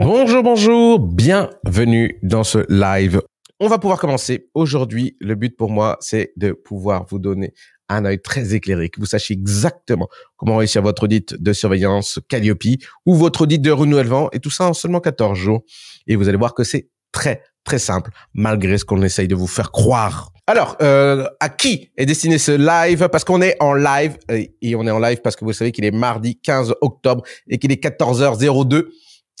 Bonjour, bonjour, bienvenue dans ce live. On va pouvoir commencer. Aujourd'hui, le but pour moi, c'est de pouvoir vous donner un œil très éclairé, que vous sachiez exactement comment réussir votre audit de surveillance Calliope ou votre audit de renouvellement, et tout ça en seulement 14 jours. Et vous allez voir que c'est très, très simple, malgré ce qu'on essaye de vous faire croire. Alors, euh, à qui est destiné ce live Parce qu'on est en live, et on est en live parce que vous savez qu'il est mardi 15 octobre et qu'il est 14h02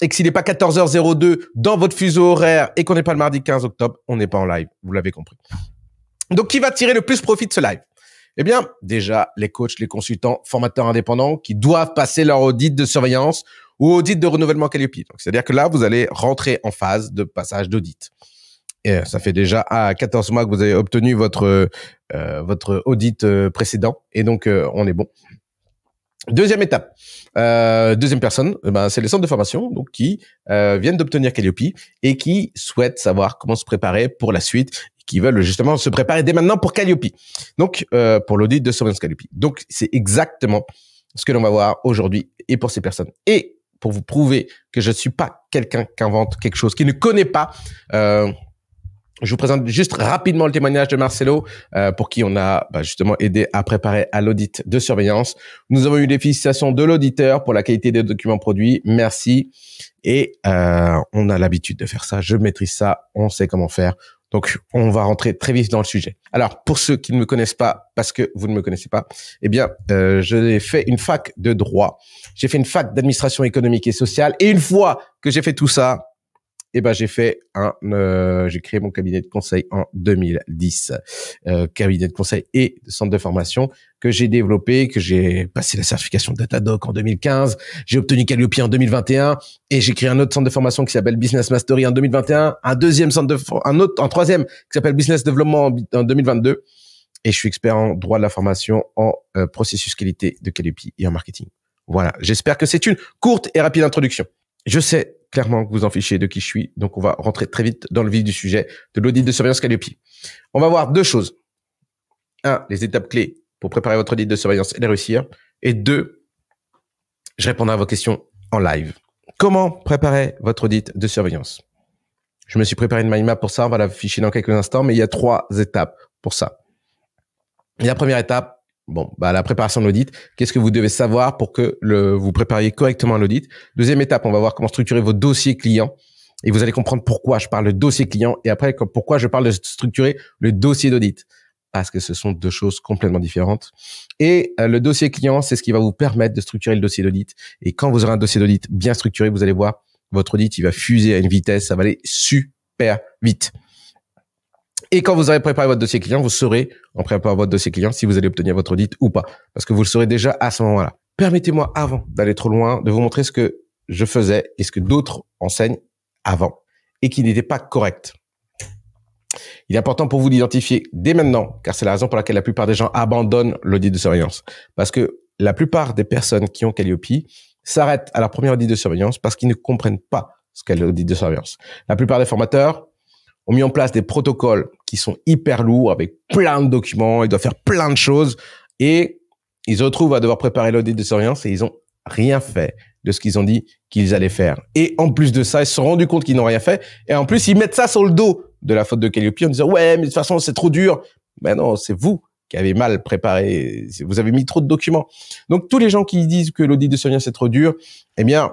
et que s'il n'est pas 14h02 dans votre fuseau horaire et qu'on n'est pas le mardi 15 octobre, on n'est pas en live. Vous l'avez compris. Donc, qui va tirer le plus profit de ce live Eh bien, déjà, les coachs, les consultants, formateurs indépendants qui doivent passer leur audit de surveillance ou audit de renouvellement Calliope. Donc, c'est-à-dire que là, vous allez rentrer en phase de passage d'audit. Et ça fait déjà à ah, 14 mois que vous avez obtenu votre euh, votre audit euh, précédent et donc euh, on est bon. Deuxième étape, euh, deuxième personne, eh ben, c'est les centres de formation donc qui euh, viennent d'obtenir Calliope et qui souhaitent savoir comment se préparer pour la suite, qui veulent justement se préparer dès maintenant pour Calliope, donc euh, pour l'audit de Sovereign Calliope. Donc c'est exactement ce que l'on va voir aujourd'hui et pour ces personnes. Et pour vous prouver que je ne suis pas quelqu'un qui invente quelque chose, qui ne connaît pas je vous présente juste rapidement le témoignage de Marcelo, euh, pour qui on a bah, justement aidé à préparer à l'audit de surveillance. Nous avons eu des félicitations de l'auditeur pour la qualité des documents produits. Merci. Et euh, on a l'habitude de faire ça. Je maîtrise ça. On sait comment faire. Donc, on va rentrer très vite dans le sujet. Alors, pour ceux qui ne me connaissent pas, parce que vous ne me connaissez pas, eh bien, euh, j'ai fait une fac de droit. J'ai fait une fac d'administration économique et sociale. Et une fois que j'ai fait tout ça, eh ben j'ai fait un, euh, j'ai créé mon cabinet de conseil en 2010, euh, cabinet de conseil et centre de formation que j'ai développé, que j'ai passé la certification Datadoc en 2015, j'ai obtenu Calliope en 2021 et j'ai créé un autre centre de formation qui s'appelle Business Mastery en 2021, un deuxième centre de un autre, un troisième qui s'appelle Business Development en, 2022 et je suis expert en droit de la formation, en euh, processus qualité de Calliope et en marketing. Voilà, j'espère que c'est une courte et rapide introduction. Je sais clairement que vous en fichez de qui je suis, donc on va rentrer très vite dans le vif du sujet de l'audit de surveillance Calliope. On va voir deux choses. Un, les étapes clés pour préparer votre audit de surveillance et les réussir. Et deux, je répondrai à vos questions en live. Comment préparer votre audit de surveillance Je me suis préparé une mind pour ça, on va l'afficher dans quelques instants, mais il y a trois étapes pour ça. la première étape, Bon, bah, la préparation de l'audit, qu'est-ce que vous devez savoir pour que vous prépariez correctement l'audit Deuxième étape, on va voir comment structurer vos dossiers clients. Et vous allez comprendre pourquoi je parle de dossier client et après pourquoi je parle de structurer le dossier d'audit. Parce que ce sont deux choses complètement différentes. Et euh, le dossier client, c'est ce qui va vous permettre de structurer le dossier d'audit. Et quand vous aurez un dossier d'audit bien structuré, vous allez voir, votre audit, il va fuser à une vitesse, ça va aller super vite. Et quand vous aurez préparé votre dossier client, vous saurez, en préparant votre dossier client, si vous allez obtenir votre audit ou pas. Parce que vous le saurez déjà à ce moment-là. Permettez-moi, avant d'aller trop loin, de vous montrer ce que je faisais et ce que d'autres enseignent avant et qui n'était pas correct. Il est important pour vous d'identifier dès maintenant, car c'est la raison pour laquelle la plupart des gens abandonnent l'audit de surveillance. Parce que la plupart des personnes qui ont Calliope s'arrêtent à leur premier audit de surveillance parce qu'ils ne comprennent pas ce qu'est l'audit de surveillance. La plupart des formateurs ont mis en place des protocoles qui sont hyper lourds avec plein de documents, ils doivent faire plein de choses et ils se retrouvent à devoir préparer l'audit de surveillance et ils ont rien fait de ce qu'ils ont dit qu'ils allaient faire. Et en plus de ça, ils se sont rendus compte qu'ils n'ont rien fait et en plus ils mettent ça sur le dos de la faute de Calliope en disant ouais mais de toute façon c'est trop dur. Mais ben non, c'est vous qui avez mal préparé, vous avez mis trop de documents. Donc tous les gens qui disent que l'audit de surveillance est trop dur, eh bien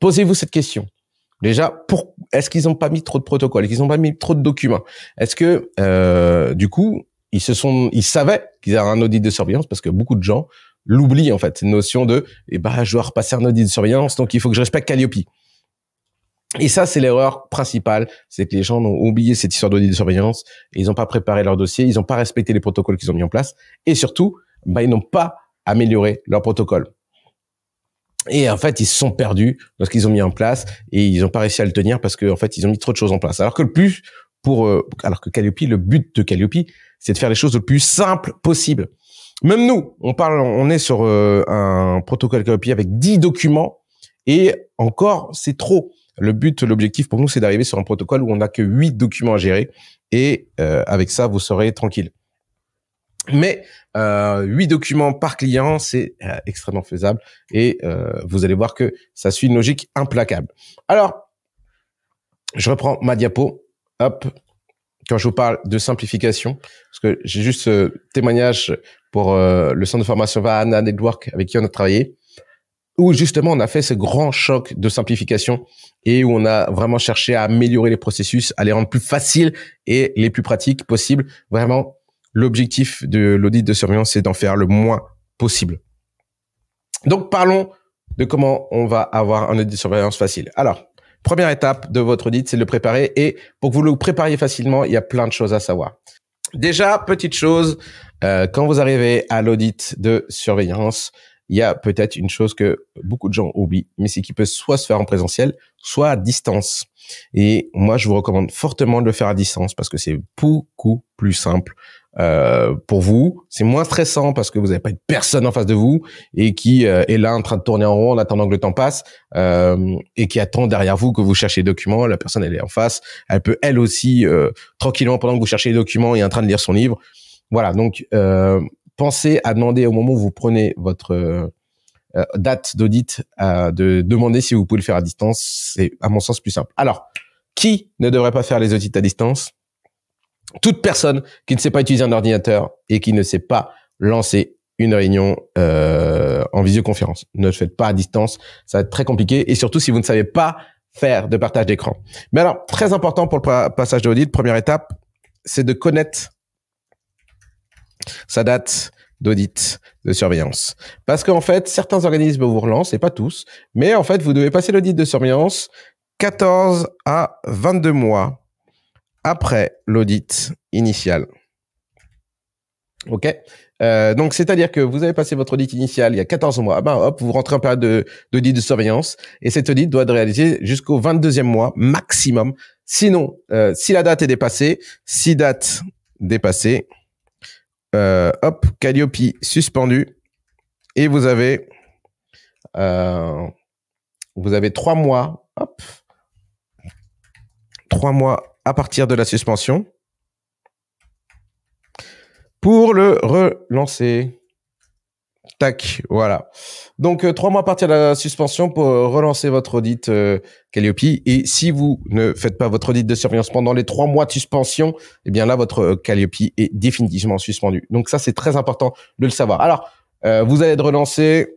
posez-vous cette question. Déjà, pour est-ce qu'ils n'ont pas mis trop de protocoles, qu'ils n'ont pas mis trop de documents Est-ce que euh, du coup, ils se sont, ils savaient qu'ils avaient un audit de surveillance parce que beaucoup de gens l'oublient en fait, cette notion de, eh ben, je dois repasser un audit de surveillance, donc il faut que je respecte Calliope. Et ça, c'est l'erreur principale, c'est que les gens ont oublié cette histoire d'audit de surveillance, ils n'ont pas préparé leur dossier, ils n'ont pas respecté les protocoles qu'ils ont mis en place, et surtout, bah, ils n'ont pas amélioré leur protocole. Et en fait, ils se sont perdus lorsqu'ils ont mis en place et ils n'ont pas réussi à le tenir parce qu'en en fait, ils ont mis trop de choses en place. Alors que le plus, pour, euh, alors que Calliope, le but de Calliope, c'est de faire les choses le plus simple possible. Même nous, on parle, on est sur euh, un protocole Calliope avec 10 documents et encore, c'est trop. Le but, l'objectif pour nous, c'est d'arriver sur un protocole où on n'a que 8 documents à gérer et euh, avec ça, vous serez tranquille. Mais euh, 8 documents par client, c'est euh, extrêmement faisable et euh, vous allez voir que ça suit une logique implacable. Alors, je reprends ma diapo. Hop, quand je vous parle de simplification, parce que j'ai juste ce témoignage pour euh, le centre de formation Vahana Network avec qui on a travaillé, où justement on a fait ce grand choc de simplification et où on a vraiment cherché à améliorer les processus, à les rendre plus faciles et les plus pratiques possibles, vraiment L'objectif de l'audit de surveillance, c'est d'en faire le moins possible. Donc, parlons de comment on va avoir un audit de surveillance facile. Alors, première étape de votre audit, c'est de le préparer. Et pour que vous le prépariez facilement, il y a plein de choses à savoir. Déjà, petite chose, euh, quand vous arrivez à l'audit de surveillance, il y a peut-être une chose que beaucoup de gens oublient, mais c'est qu'il peut soit se faire en présentiel, soit à distance. Et moi, je vous recommande fortement de le faire à distance parce que c'est beaucoup plus simple euh, pour vous. C'est moins stressant parce que vous n'avez pas une personne en face de vous et qui euh, est là en train de tourner en rond en attendant que le temps passe euh, et qui attend derrière vous que vous cherchez les documents. La personne, elle est en face. Elle peut, elle aussi, euh, tranquillement, pendant que vous cherchez les documents et en train de lire son livre. Voilà, donc pensez à demander au moment où vous prenez votre date d'audit, de demander si vous pouvez le faire à distance. C'est à mon sens plus simple. Alors, qui ne devrait pas faire les audits à distance toute personne qui ne sait pas utiliser un ordinateur et qui ne sait pas lancer une réunion euh, en visioconférence. Ne le faites pas à distance, ça va être très compliqué. Et surtout, si vous ne savez pas faire de partage d'écran. Mais alors, très important pour le passage d'audit, première étape, c'est de connaître sa date d'audit, de surveillance. Parce qu'en fait, certains organismes vous relancent, et pas tous, mais en fait, vous devez passer l'audit de surveillance 14 à 22 mois après l'audit initial. OK euh, donc, c'est-à-dire que vous avez passé votre audit initial il y a 14 mois. Ben, hop, vous rentrez en période d'audit de, surveillance et cet audit doit être réalisé jusqu'au 22e mois maximum. Sinon, euh, si la date est dépassée, si date dépassée, euh, hop, Calliope suspendu et vous avez vous avez trois mois, 3 trois mois à partir de la suspension pour le relancer. Tac, voilà. Donc euh, trois mois à partir de la suspension pour euh, relancer votre audit euh, Calliope. Et si vous ne faites pas votre audit de surveillance pendant les trois mois de suspension, eh bien là votre Calliope est définitivement suspendu. Donc ça c'est très important de le savoir. Alors vous allez être relancé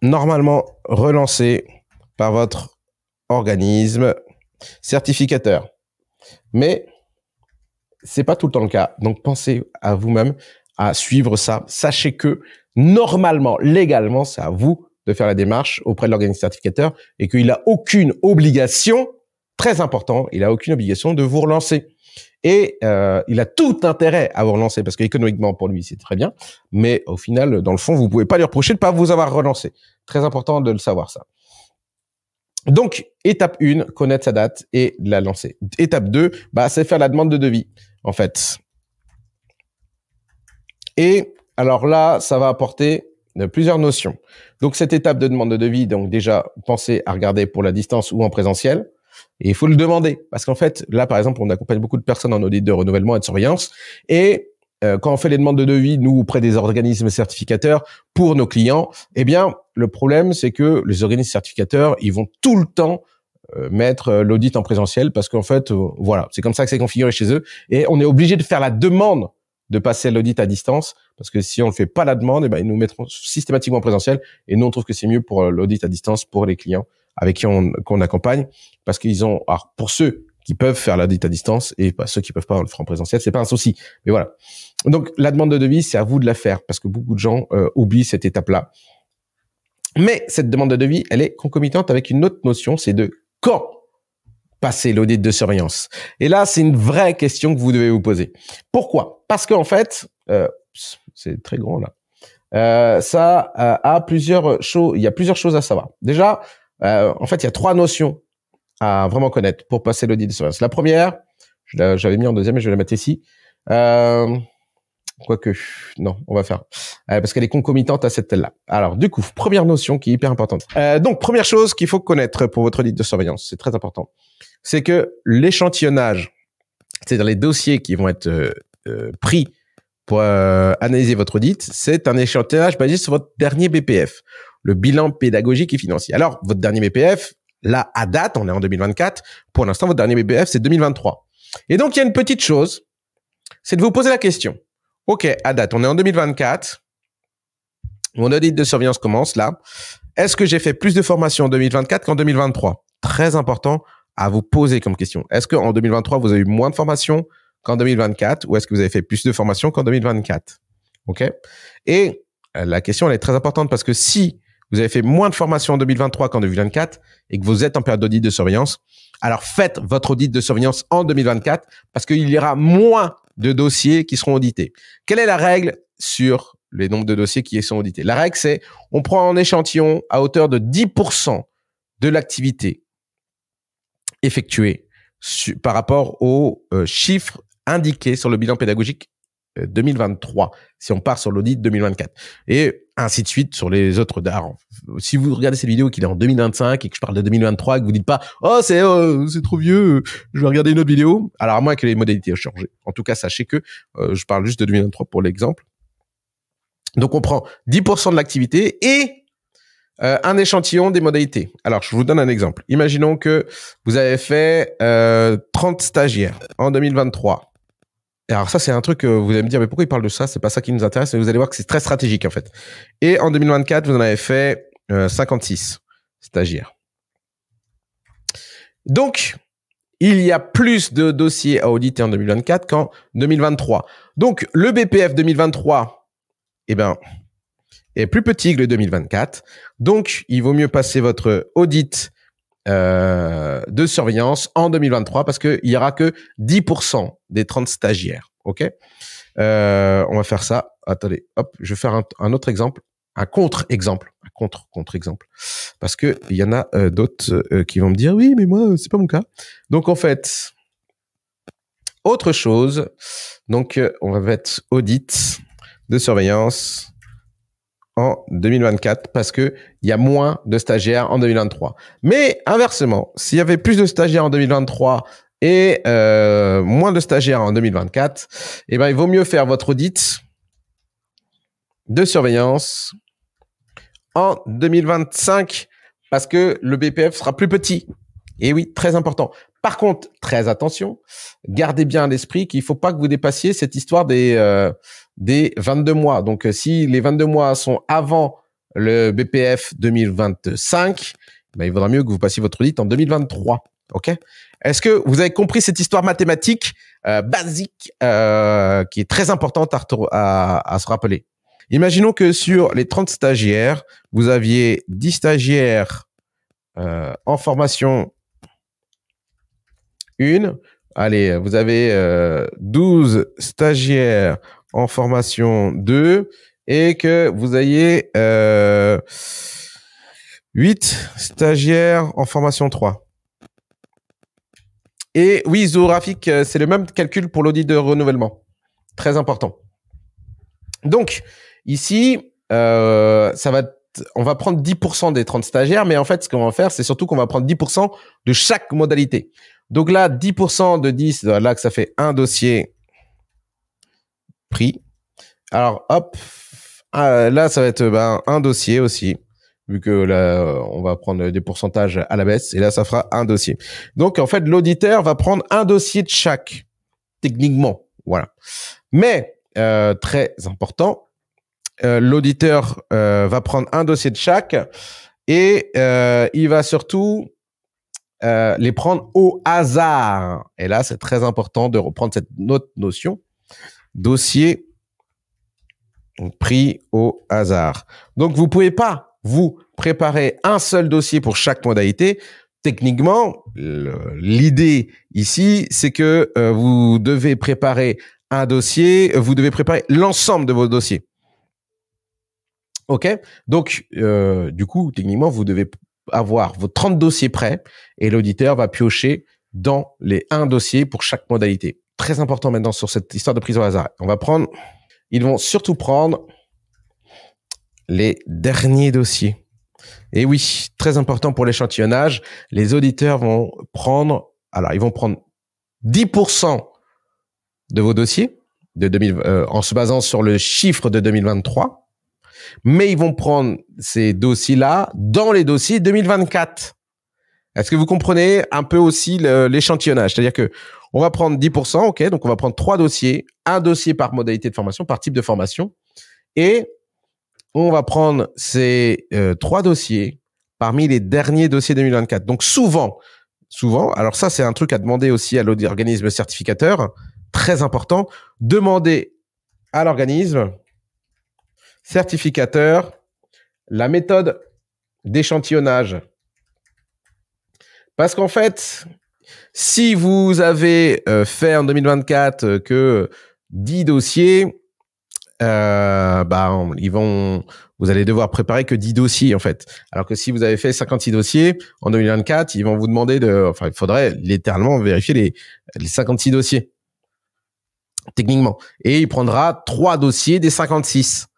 normalement relancé par votre organisme certificateur. Mais c'est pas tout le temps le cas. Donc pensez à vous-même à suivre ça. Sachez que normalement, légalement, c'est à vous de faire la démarche auprès de l'organisme certificateur et qu'il n'a aucune obligation, très important, il n'a aucune obligation de vous relancer. Et euh, il a tout intérêt à vous relancer parce qu'économiquement, pour lui, c'est très bien. Mais au final, dans le fond, vous ne pouvez pas lui reprocher de ne pas vous avoir relancé. Très important de le savoir, ça. Donc, étape 1, connaître sa date et la lancer. Étape 2, bah, c'est faire la demande de devis, en fait. Et alors là, ça va apporter euh, plusieurs notions. Donc, cette étape de demande de devis, donc déjà, pensez à regarder pour la distance ou en présentiel. Et il faut le demander. Parce qu'en fait, là, par exemple, on accompagne beaucoup de personnes en audit de renouvellement et de surveillance. Et euh, quand on fait les demandes de devis, nous, auprès des organismes certificateurs, pour nos clients, eh bien, le problème, c'est que les organismes certificateurs, ils vont tout le temps euh, mettre euh, l'audit en présentiel parce qu'en fait, voilà, c'est comme ça que c'est configuré chez eux. Et on est obligé de faire la demande de passer l'audit à distance parce que si on ne fait pas la demande, eh ben, ils nous mettront systématiquement en présentiel. Et nous, on trouve que c'est mieux pour l'audit à distance pour les clients avec qui on qu'on accompagne parce qu'ils ont, alors pour ceux qui peuvent faire l'audit à distance et pas ceux qui peuvent pas le faire en présentiel. C'est pas un souci. Mais voilà. Donc la demande de devis, c'est à vous de la faire parce que beaucoup de gens euh, oublient cette étape-là. Mais cette demande de devis, elle est concomitante avec une autre notion, c'est de quand passer l'audit de surveillance. Et là, c'est une vraie question que vous devez vous poser. Pourquoi Parce qu'en fait, euh, c'est très grand là. Euh, ça euh, a plusieurs choses. Il y a plusieurs choses à savoir. Déjà, euh, en fait, il y a trois notions à vraiment connaître pour passer l'audit de surveillance. La première, j'avais mis en deuxième, mais je vais la mettre ici. Euh, quoique, non, on va faire. Euh, parce qu'elle est concomitante à cette là Alors, du coup, première notion qui est hyper importante. Euh, donc, première chose qu'il faut connaître pour votre audit de surveillance, c'est très important, c'est que l'échantillonnage, c'est-à-dire les dossiers qui vont être pris pour analyser votre audit, c'est un échantillonnage basé sur votre dernier BPF, le bilan pédagogique et financier. Alors, votre dernier BPF, Là, à date, on est en 2024. Pour l'instant, votre dernier BBF, c'est 2023. Et donc, il y a une petite chose, c'est de vous poser la question. OK, à date, on est en 2024. Mon audit de surveillance commence là. Est-ce que j'ai fait plus de formations en 2024 qu'en 2023 Très important à vous poser comme question. Est-ce qu'en 2023, vous avez eu moins de formations qu'en 2024 ou est-ce que vous avez fait plus de formations qu'en 2024 OK Et euh, la question, elle est très importante parce que si vous avez fait moins de formations en 2023 qu'en 2024 et que vous êtes en période d'audit de surveillance, alors faites votre audit de surveillance en 2024 parce qu'il y aura moins de dossiers qui seront audités. Quelle est la règle sur les nombres de dossiers qui sont audités La règle, c'est on prend un échantillon à hauteur de 10% de l'activité effectuée par rapport aux euh, chiffres indiqués sur le bilan pédagogique 2023, euh, si on part sur l'audit 2024. Et ainsi de suite sur les autres. d'art. si vous regardez cette vidéo qui est en 2025 et que je parle de 2023 et que vous dites pas oh c'est euh, c'est trop vieux, je vais regarder une autre vidéo. Alors à moins que les modalités aient changé. En tout cas, sachez que euh, je parle juste de 2023 pour l'exemple. Donc on prend 10% de l'activité et euh, un échantillon des modalités. Alors je vous donne un exemple. Imaginons que vous avez fait 30 stagiaires en 2023 alors ça, c'est un truc, que vous allez me dire, mais pourquoi il parle de ça C'est pas ça qui nous intéresse. vous allez voir que c'est très stratégique en fait. Et en 2024, vous en avez fait 56 euh, stagiaires. Donc, il y a plus de dossiers à auditer en 2024 qu'en 2023. Donc, le BPF 2023, eh ben, est plus petit que le 2024. Donc, il vaut mieux passer votre audit euh, de surveillance en 2023 parce qu'il n'y aura que 10% des 30 stagiaires. OK euh, On va faire ça. Attendez, hop, je vais faire un, autre exemple, un contre-exemple, un contre-contre-exemple. Parce qu'il y en a euh, d'autres qui vont me dire oui, mais moi, ce n'est pas mon cas. Donc en fait, autre chose. Donc on va mettre audit de surveillance en 2024 parce que il y a moins de stagiaires en 2023. Mais inversement, s'il y avait plus de stagiaires en 2023 et euh, moins de stagiaires en 2024, eh ben il vaut mieux faire votre audit de surveillance en 2025 parce que le BPF sera plus petit. Et oui, très important. Par contre, très attention, gardez bien à l'esprit qu'il ne faut pas que vous dépassiez cette histoire des, euh, des 22 mois. Donc, euh, si les 22 mois sont avant le BPF 2025, ben, il vaudra mieux que vous passiez votre audit en 2023. OK Est-ce que vous avez compris cette histoire mathématique euh, basique euh, qui est très importante à, à, se rappeler Imaginons que sur les 30 stagiaires, vous aviez 10 stagiaires en formation 1. Allez, vous avez 12 stagiaires en formation 2 et que vous ayez 8 euh, stagiaires en formation 3. Et oui, zoographique, euh, c'est le même calcul pour l'audit de renouvellement. Très important. Donc, ici, euh, ça va on va prendre 10% des 30 stagiaires, mais en fait, ce qu'on va faire, c'est surtout qu'on va prendre 10% de chaque modalité. Donc là, 10% de 10, là que ça fait un dossier prix. Alors, hop, ah, là, ça va être ben, un dossier aussi, vu que là, on va prendre des pourcentages à la baisse, et là, ça fera un dossier. Donc, en fait, l'auditeur va prendre un dossier de chaque, techniquement, voilà. Mais, euh, très important, euh, l'auditeur euh, va prendre un dossier de chaque, et il va surtout les prendre au hasard. Et là, c'est très important de reprendre cette autre notion. Dossier pris au hasard. Donc, vous ne pouvez pas vous préparer un seul dossier pour chaque modalité. Techniquement, l'idée ici, c'est que euh, vous devez préparer un dossier, euh, vous devez préparer l'ensemble de vos dossiers. OK Donc, euh, du coup, techniquement, vous devez avoir vos 30 dossiers prêts et l'auditeur va piocher dans les un dossier pour chaque modalité très important maintenant sur cette histoire de prise au hasard. On va prendre, ils vont surtout prendre les derniers dossiers. Et oui, très important pour l'échantillonnage, les auditeurs vont prendre, alors ils vont prendre 10% de vos dossiers de euh, en se basant sur le chiffre de 2023, mais ils vont prendre ces dossiers-là dans les dossiers 2024. Est-ce que vous comprenez un peu aussi l'échantillonnage C'est-à-dire que on va prendre 10%, ok, donc on va prendre trois dossiers, un dossier par modalité de formation, par type de formation, et on va prendre ces euh, trois dossiers parmi les derniers dossiers 2024. Donc souvent, souvent, alors ça c'est un truc à demander aussi à l'organisme certificateur, très important, demander à l'organisme certificateur la méthode d'échantillonnage parce qu'en fait, si vous avez euh, fait en 2024 euh, que 10 dossiers, euh, bah, ils vont, vous allez devoir préparer que 10 dossiers en fait. Alors que si vous avez fait 56 dossiers en 2024, ils vont vous demander de, enfin, il faudrait littéralement vérifier les, 56 dossiers techniquement. Et il prendra 3 dossiers des 56.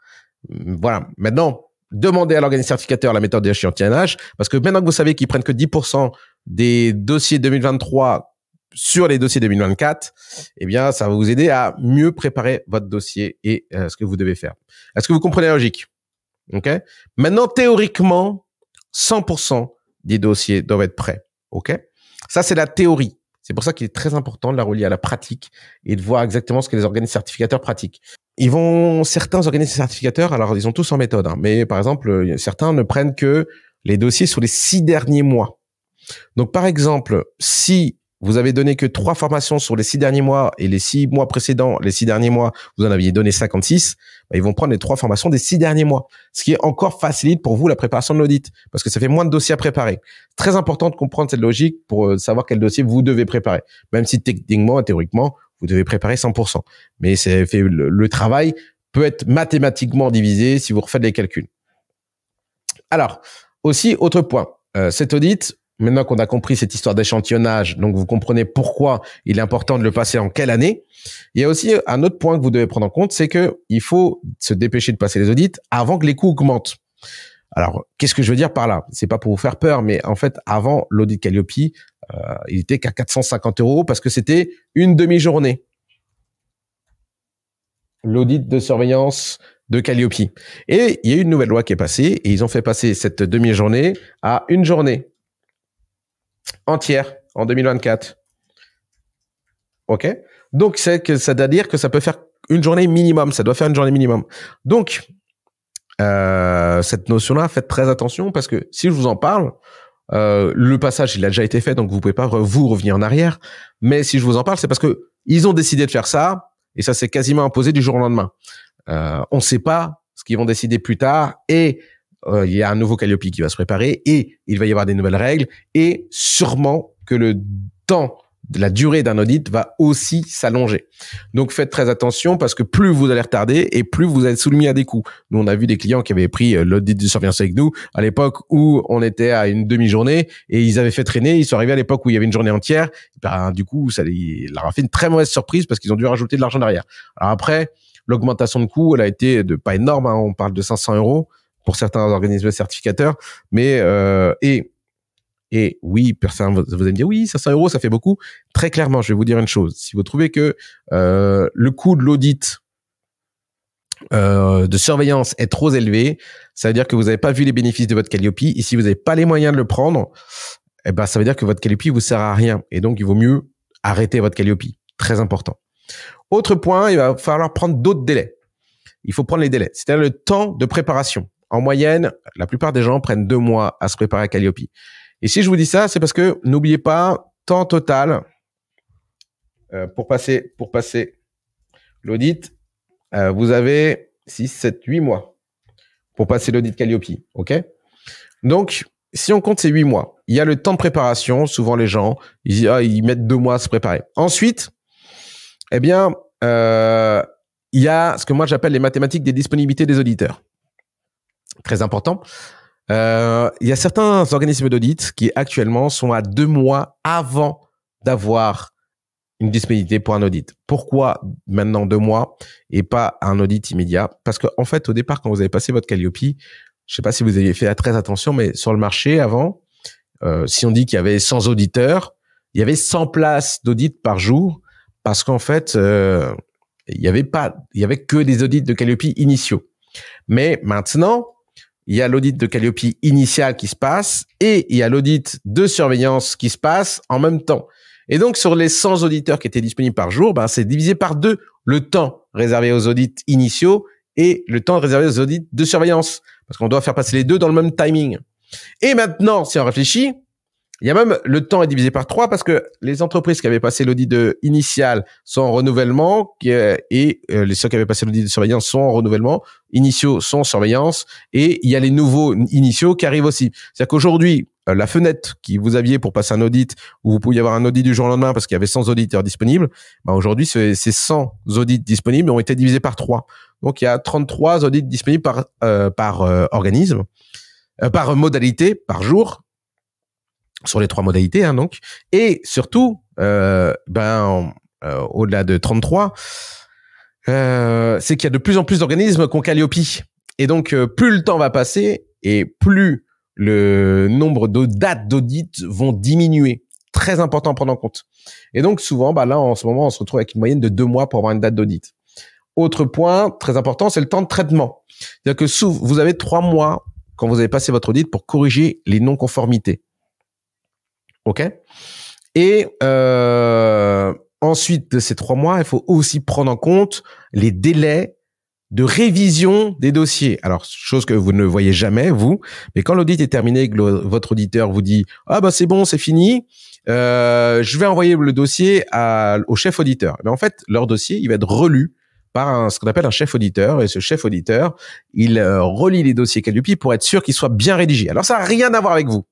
Voilà. Maintenant, demandez à l'organisme certificateur la méthode TNH, parce que maintenant que vous savez qu'ils prennent que 10% des dossiers 2023 sur les dossiers 2024, eh bien, ça va vous aider à mieux préparer votre dossier et euh, ce que vous devez faire. Est-ce que vous comprenez la logique Ok. Maintenant, théoriquement, 100% des dossiers doivent être prêts. Ok. Ça, c'est la théorie. C'est pour ça qu'il est très important de la relier à la pratique et de voir exactement ce que les organismes certificateurs pratiquent. Ils vont certains organismes certificateurs, alors ils ont tous en méthode, hein, mais par exemple, euh, certains ne prennent que les dossiers sur les six derniers mois. Donc, par exemple, si vous avez donné que trois formations sur les six derniers mois et les six mois précédents, les six derniers mois, vous en aviez donné 56, bah, ils vont prendre les trois formations des six derniers mois. Ce qui est encore facilite pour vous la préparation de l'audit parce que ça fait moins de dossiers à préparer. Très important de comprendre cette logique pour euh, savoir quel dossier vous devez préparer. Même si techniquement, théoriquement, vous devez préparer 100%. Mais c'est fait, le, travail peut être mathématiquement divisé si vous refaites les calculs. Alors, aussi, autre point. Euh, cet audit, maintenant qu'on a compris cette histoire d'échantillonnage, donc vous comprenez pourquoi il est important de le passer en quelle année. Il y a aussi un autre point que vous devez prendre en compte, c'est que il faut se dépêcher de passer les audits avant que les coûts augmentent. Alors, qu'est-ce que je veux dire par là C'est pas pour vous faire peur, mais en fait, avant l'audit Calliope, euh, il était qu'à 450 euros parce que c'était une demi-journée. L'audit de surveillance de Calliope. Et il y a eu une nouvelle loi qui est passée et ils ont fait passer cette demi-journée à une journée entière en 2024. OK Donc, c'est que ça veut dire que ça peut faire une journée minimum. Ça doit faire une journée minimum. Donc, euh, cette notion-là, faites très attention parce que si je vous en parle, euh, le passage, il a déjà été fait, donc vous pouvez pas vous revenir en arrière. Mais si je vous en parle, c'est parce que ils ont décidé de faire ça et ça s'est quasiment imposé du jour au lendemain. Euh, on ne sait pas ce qu'ils vont décider plus tard et euh, il y a un nouveau Calliope qui va se préparer et il va y avoir des nouvelles règles et sûrement que le temps de la durée d'un audit va aussi s'allonger. Donc faites très attention parce que plus vous allez retarder et plus vous êtes soumis à des coûts. Nous, on a vu des clients qui avaient pris euh, l'audit de surveillance avec nous à l'époque où on était à une demi-journée et ils avaient fait traîner. Ils sont arrivés à l'époque où il y avait une journée entière. Ben, du coup, ça leur a fait une très mauvaise surprise parce qu'ils ont dû rajouter de l'argent derrière. Alors après, l'augmentation de coûts, elle a été de pas énorme. Hein. on parle de 500 euros pour certains organismes certificateurs. Mais euh, et et oui, personne, vous allez me dire oui, 500 euros, ça fait beaucoup. Très clairement, je vais vous dire une chose. Si vous trouvez que euh, le coût de l'audit euh, de surveillance est trop élevé, ça veut dire que vous n'avez pas vu les bénéfices de votre Calliope. Et si vous n'avez pas les moyens de le prendre, eh ben, ça veut dire que votre Calliope vous sert à rien. Et donc, il vaut mieux arrêter votre Calliope. Très important. Autre point, il va falloir prendre d'autres délais. Il faut prendre les délais. C'est-à-dire le temps de préparation. En moyenne, la plupart des gens prennent deux mois à se préparer à Calliope. Et si je vous dis ça, c'est parce que n'oubliez pas, temps total euh, pour passer, pour passer l'audit, euh, vous avez 6, 7, 8 mois pour passer l'audit Calliope. OK Donc, si on compte ces 8 mois, il y a le temps de préparation. Souvent, les gens, ils, ah, mettent deux mois à se préparer. Ensuite, eh bien, euh, il y a ce que moi j'appelle les mathématiques des disponibilités des auditeurs très important. Euh, il y a certains organismes d'audit qui actuellement sont à deux mois avant d'avoir une disponibilité pour un audit. Pourquoi maintenant deux mois et pas un audit immédiat Parce qu'en en fait, au départ, quand vous avez passé votre Calliope, je ne sais pas si vous avez fait très attention, mais sur le marché avant, euh, si on dit qu'il y avait 100 auditeurs, il y avait 100 places d'audit par jour parce qu'en fait, euh, il n'y avait pas, il y avait que des audits de Calliope initiaux. Mais maintenant, il y a l'audit de Calliope initial qui se passe et il y a l'audit de surveillance qui se passe en même temps. Et donc, sur les 100 auditeurs qui étaient disponibles par jour, ben, c'est divisé par deux le temps réservé aux audits initiaux et le temps réservé aux audits de surveillance. Parce qu'on doit faire passer les deux dans le même timing. Et maintenant, si on réfléchit, il y a même le temps est divisé par trois parce que les entreprises qui avaient passé l'audit initial sont en renouvellement euh, et euh, les ceux qui avaient passé l'audit de surveillance sont en renouvellement, initiaux sont en surveillance et il y a les nouveaux initiaux qui arrivent aussi. C'est-à-dire qu'aujourd'hui, euh, la fenêtre qui vous aviez pour passer un audit où vous pouviez avoir un audit du jour au lendemain parce qu'il y avait 100 auditeurs disponibles, bah aujourd'hui, ces 100 audits disponibles ont été divisés par trois. Donc, il y a 33 audits disponibles par, par organisme, par modalité, par jour sur les trois modalités, hein, donc. Et surtout, euh, ben, euh, au-delà de 33, euh, c'est qu'il y a de plus en plus d'organismes qu'on calliopie. Et donc, euh, plus le temps va passer et plus le nombre de dates d'audit vont diminuer. Très important à prendre en compte. Et donc, souvent, bah là, en ce moment, on se retrouve avec une moyenne de deux mois pour avoir une date d'audit. Autre point très important, c'est le temps de traitement. C'est-à-dire que vous avez trois mois quand vous avez passé votre audit pour corriger les non-conformités. OK Et euh, ensuite de ces trois mois, il faut aussi prendre en compte les délais de révision des dossiers. Alors, chose que vous ne voyez jamais, vous, mais quand l'audit est terminé, que votre auditeur vous dit « Ah bah c'est bon, c'est fini euh, je vais envoyer le dossier au chef auditeur. » Mais en fait, leur dossier, il va être relu par ce qu'on appelle un chef auditeur. Et ce chef auditeur, il euh, relit les dossiers Calupi pour être sûr qu'ils soient bien rédigés. Alors, ça n'a rien à voir avec vous,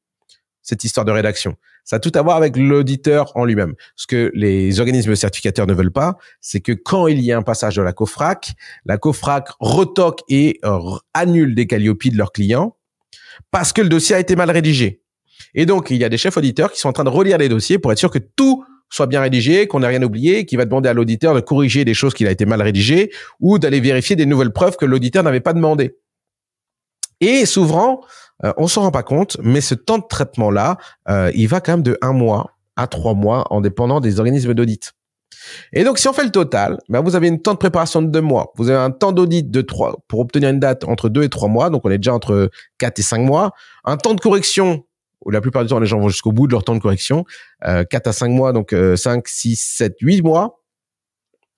cette histoire de rédaction. Ça a tout à voir avec l'auditeur en lui-même. Ce que les organismes certificateurs ne veulent pas, c'est que quand il y a un passage de la COFRAC, la COFRAC retoque et euh, annule des calliopies de leurs clients parce que le dossier a été mal rédigé. Et donc, il y a des chefs auditeurs qui sont en train de relire les dossiers pour être sûr que tout soit bien rédigé, qu'on n'ait rien oublié, qui va demander à l'auditeur de corriger des choses qu'il a été mal rédigées ou d'aller vérifier des nouvelles preuves que l'auditeur n'avait pas demandées. Et souvent, euh, on s'en rend pas compte, mais ce temps de traitement là, euh, il va quand même de un mois à trois mois en dépendant des organismes d'audit. Et donc, si on fait le total, ben vous avez une temps de préparation de deux mois. Vous avez un temps d'audit de trois pour obtenir une date entre deux et trois mois. Donc, on est déjà entre quatre et cinq mois. Un temps de correction où la plupart du temps, les gens vont jusqu'au bout de leur temps de correction. 4 euh, à cinq mois, donc cinq, 5, 6, 7, 8 mois.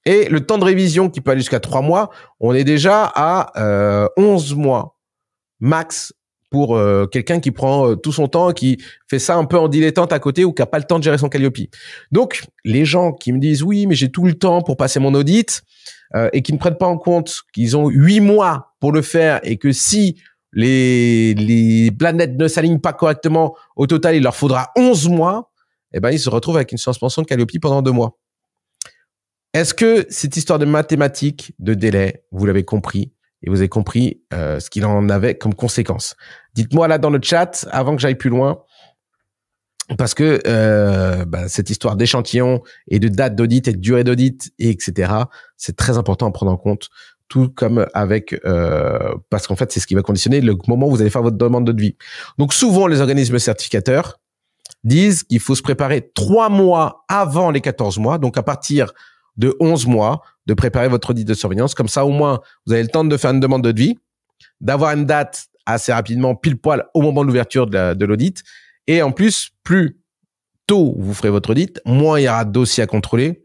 Et le temps de révision qui peut aller jusqu'à trois mois, on est déjà à 11 mois max pour euh, quelqu'un qui prend euh, tout son temps, qui fait ça un peu en dilettante à côté ou qui n'a pas le temps de gérer son Calliope. Donc, les gens qui me disent oui, mais j'ai tout le temps pour passer mon audit euh, et qui ne prennent pas en compte qu'ils ont huit mois pour le faire et que si les, planètes ne s'alignent pas correctement, au total, il leur faudra 11 mois, eh ben, ils se retrouvent avec une suspension de Calliope pendant deux mois. Est-ce que cette histoire de mathématiques, de délai, vous l'avez compris, et vous avez compris euh, ce qu'il en avait comme conséquence. Dites-moi là dans le chat, avant que j'aille plus loin, parce que euh, bah, cette histoire d'échantillon et de date d'audit et de durée d'audit, etc., c'est très important à prendre en compte, tout comme avec... Euh, parce qu'en fait, c'est ce qui va conditionner le moment où vous allez faire votre demande de devis. Donc souvent, les organismes certificateurs disent qu'il faut se préparer trois mois avant les 14 mois, donc à partir de 11 mois, de préparer votre audit de surveillance. Comme ça, au moins, vous avez le temps de faire une demande de vie, d'avoir une date assez rapidement, pile poil au moment de l'ouverture de l'audit. et en plus, plus tôt vous ferez votre audit, moins il y aura de dossiers à contrôler.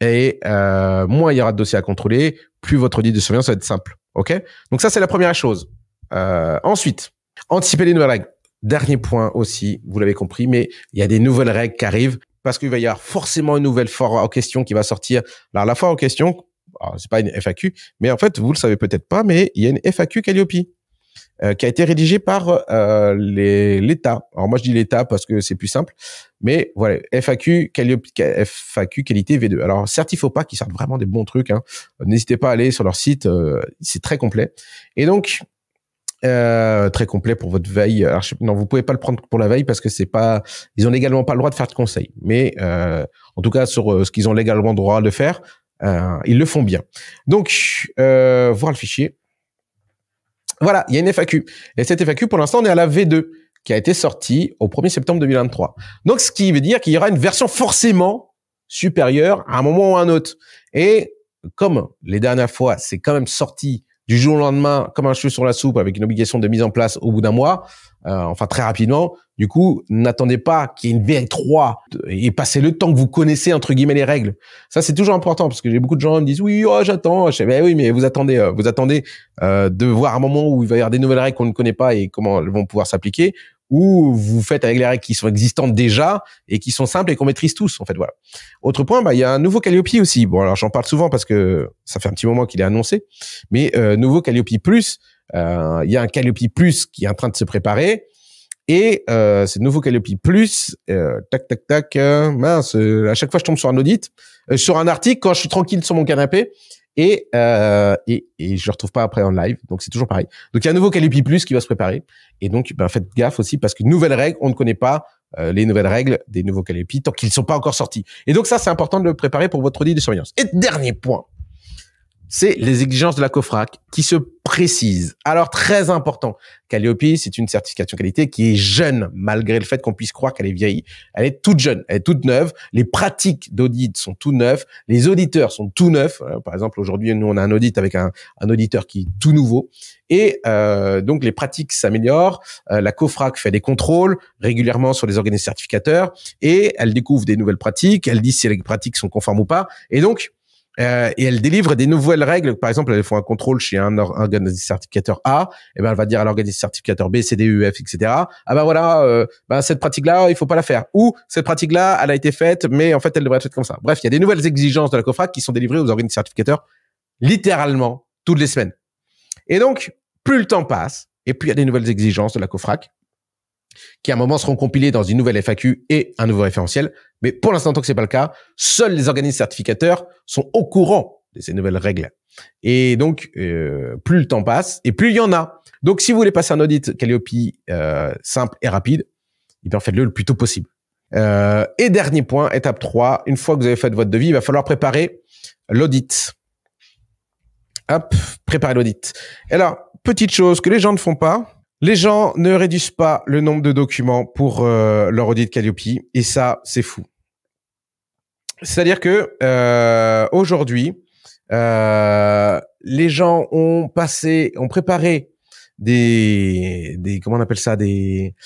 Et euh, moins il y aura de dossiers à contrôler, plus votre audit de surveillance va être simple. OK Donc ça, c'est la première chose. Euh, ensuite, anticiper les nouvelles règles. Dernier point aussi, vous l'avez compris, mais il y a des nouvelles règles qui arrivent parce qu'il va y avoir forcément une nouvelle foire en question qui va sortir. Alors, la foire en question, ah, c'est pas une FAQ, mais en fait, vous le savez peut-être pas, mais il y a une FAQ Calliope euh, qui a été rédigée par euh, l'État. Alors moi, je dis l'État parce que c'est plus simple, mais voilà, FAQ, Calliope, FAQ qualité V2. Alors, certes, il faut pas qu'ils sortent vraiment des bons trucs. Hein. N'hésitez pas à aller sur leur site, euh, c'est très complet. Et donc, euh, très complet pour votre veille. Alors, je, non, vous pouvez pas le prendre pour la veille parce que c'est pas, ils ont également pas le droit de faire de conseils. Mais euh, en tout cas sur euh, ce qu'ils ont légalement le droit de faire, euh, ils le font bien. Donc euh, voir le fichier. Voilà, il y a une FAQ. Et cette FAQ, pour l'instant, on est à la V2 qui a été sortie au 1er septembre 2023. Donc, ce qui veut dire qu'il y aura une version forcément supérieure à un moment ou à un autre. Et comme les dernières fois, c'est quand même sorti du jour au lendemain comme un cheveu sur la soupe avec une obligation de mise en place au bout d'un mois, euh, enfin très rapidement. Du coup, n'attendez pas qu'il y ait une V3 et passez le temps que vous connaissez entre guillemets les règles. Ça c'est toujours important parce que j'ai beaucoup de gens qui me disent oui, oh, j'attends. Je ben oui, mais vous attendez, euh, vous attendez euh, de voir un moment où il va y avoir des nouvelles règles qu'on ne connaît pas et comment elles vont pouvoir s'appliquer ou vous faites avec les règles qui sont existantes déjà et qui sont simples et qu'on maîtrise tous en fait voilà. Autre point, bah il y a un nouveau Calliope aussi. Bon alors j'en parle souvent parce que ça fait un petit moment qu'il est annoncé, mais euh, nouveau Calliope Plus, euh, il y a un Calliope Plus qui est en train de se préparer et euh, ce nouveau Calliope Plus, euh, tac tac tac, euh, mince, à chaque fois je tombe sur un audit, sur un article quand je suis tranquille sur mon canapé et, euh, et, je le retrouve pas après en live, donc c'est toujours pareil. Donc il y a un nouveau Calipi Plus qui va se préparer. Et donc, ben, faites gaffe aussi parce que nouvelles règles, on ne connaît pas euh, les nouvelles règles des nouveaux Calipi tant qu'ils ne sont pas encore sortis. Et donc ça, c'est important de le préparer pour votre produit de surveillance. Et dernier point, c'est les exigences de la COFRAC qui se précisent. Alors, très important, Calliope, c'est une certification qualité qui est jeune, malgré le fait qu'on puisse croire qu'elle est vieille. Elle est toute jeune, elle est toute neuve. Les pratiques d'audit sont tout neufs. Les auditeurs sont tout neufs. Euh, par exemple, aujourd'hui, nous, on a un audit avec un, auditeur qui est tout nouveau. Et euh, donc, les pratiques s'améliorent. Euh, la COFRAC fait des contrôles régulièrement sur les organismes certificateurs et elle découvre des nouvelles pratiques. Elle dit si les pratiques sont conformes ou pas. Et donc, euh, et elle délivre des nouvelles règles. Par exemple, elle fait un contrôle chez un, organisme certificateur A, et eh ben elle va dire à l'organisme certificateur B, C, D, e, F, etc. Ah ben voilà, euh, ben cette pratique-là, il faut pas la faire. Ou cette pratique-là, elle a été faite, mais en fait, elle devrait être faite comme ça. Bref, il y a des nouvelles exigences de la COFRAC qui sont délivrées aux organismes certificateurs littéralement toutes les semaines. Et donc, plus le temps passe, et plus il y a des nouvelles exigences de la COFRAC, qui à un moment seront compilés dans une nouvelle FAQ et un nouveau référentiel. Mais pour l'instant, tant que c'est pas le cas, seuls les organismes certificateurs sont au courant de ces nouvelles règles. Et donc, euh, plus le temps passe et plus il y en a. Donc, si vous voulez passer un audit Calliope euh, simple et rapide, il eh bien, faites-le le plus tôt possible. Euh, et dernier point, étape 3, une fois que vous avez fait votre devis, il va falloir préparer l'audit. Hop, préparer l'audit. Et alors, petite chose que les gens ne font pas, les gens ne réduisent pas le nombre de documents pour euh, leur audit Calliope et ça, c'est fou. C'est-à-dire que euh, aujourd'hui, euh, les gens ont passé, ont préparé des, des, comment on appelle ça, des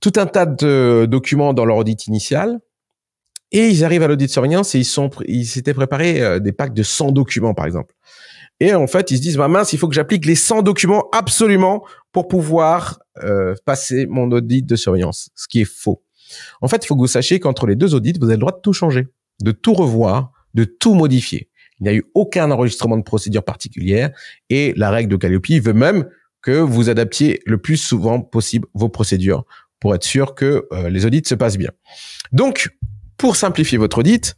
tout un tas de documents dans leur audit initial. Et ils arrivent à l'audit de surveillance et ils sont, ils s'étaient préparés des packs de 100 documents, par exemple. Et en fait, ils se disent, bah mince, il faut que j'applique les 100 documents absolument pour pouvoir euh, passer mon audit de surveillance, ce qui est faux. En fait, il faut que vous sachiez qu'entre les deux audits, vous avez le droit de tout changer, de tout revoir, de tout modifier. Il n'y a eu aucun enregistrement de procédure particulière et la règle de Calliope veut même que vous adaptiez le plus souvent possible vos procédures pour être sûr que euh, les audits se passent bien. Donc, pour simplifier votre audit,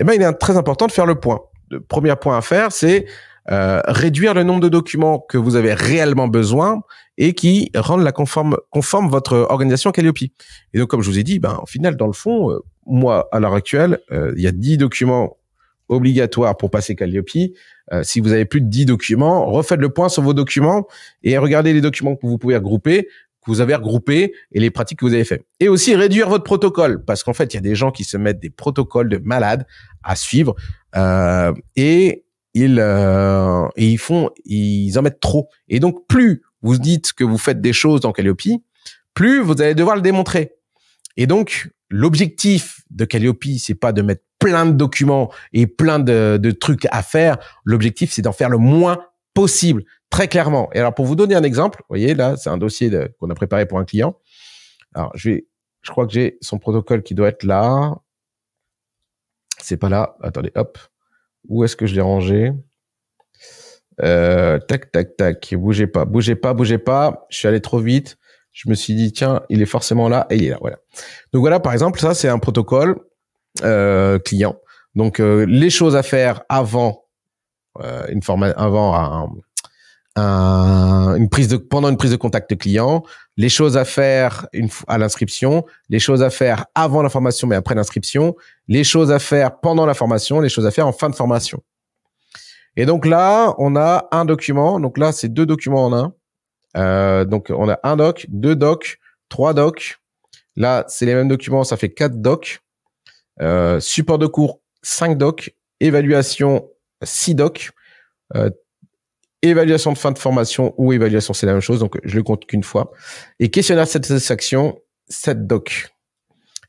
eh ben, il est très important de faire le point. Le premier point à faire, c'est euh, réduire le nombre de documents que vous avez réellement besoin et qui rendent la conforme, conforme votre organisation Calliope. Et donc, comme je vous ai dit, ben, au final, dans le fond, euh, moi, à l'heure actuelle, euh, il y a 10 documents obligatoires pour passer Calliope. si vous avez plus de 10 documents, refaites le point sur vos documents et regardez les documents que vous pouvez regrouper que vous avez regroupé et les pratiques que vous avez faites. Et aussi réduire votre protocole, parce qu'en fait, il y a des gens qui se mettent des protocoles de malades à suivre. Euh, et ils euh, et ils font ils en mettent trop. Et donc plus vous dites que vous faites des choses dans Calliope, plus vous allez devoir le démontrer. Et donc l'objectif de Calliope, c'est pas de mettre plein de documents et plein de, de trucs à faire. L'objectif, c'est d'en faire le moins possible, très clairement. Et alors pour vous donner un exemple, vous voyez là, c'est un dossier qu'on a préparé pour un client. Alors je vais, je crois que j'ai son protocole qui doit être là. C'est pas là. Attendez, hop. Où est-ce que je l'ai rangé euh, Tac, tac, tac. Bougez pas, bougez pas, bougez pas. Je suis allé trop vite. Je me suis dit, tiens, il est forcément là et il est là. Voilà. Donc voilà, par exemple, ça, c'est un protocole euh, client. Donc, euh, les choses à faire avant, une avant un, une prise de, pendant une prise de contact client, les choses à faire une, à l'inscription, les choses à faire avant la formation mais après l'inscription, les choses à faire pendant la formation, les choses à faire en fin de formation. Et donc là, on a un document. Donc là, c'est deux documents en un. Euh, donc on a un doc, deux docs, trois docs. Là, c'est les mêmes documents, ça fait quatre docs. Euh, support de cours, cinq docs. Évaluation, six docs. Euh, Évaluation de fin de formation ou évaluation, c'est la même chose, donc je le compte qu'une fois. Et questionnaire de satisfaction, 7 doc.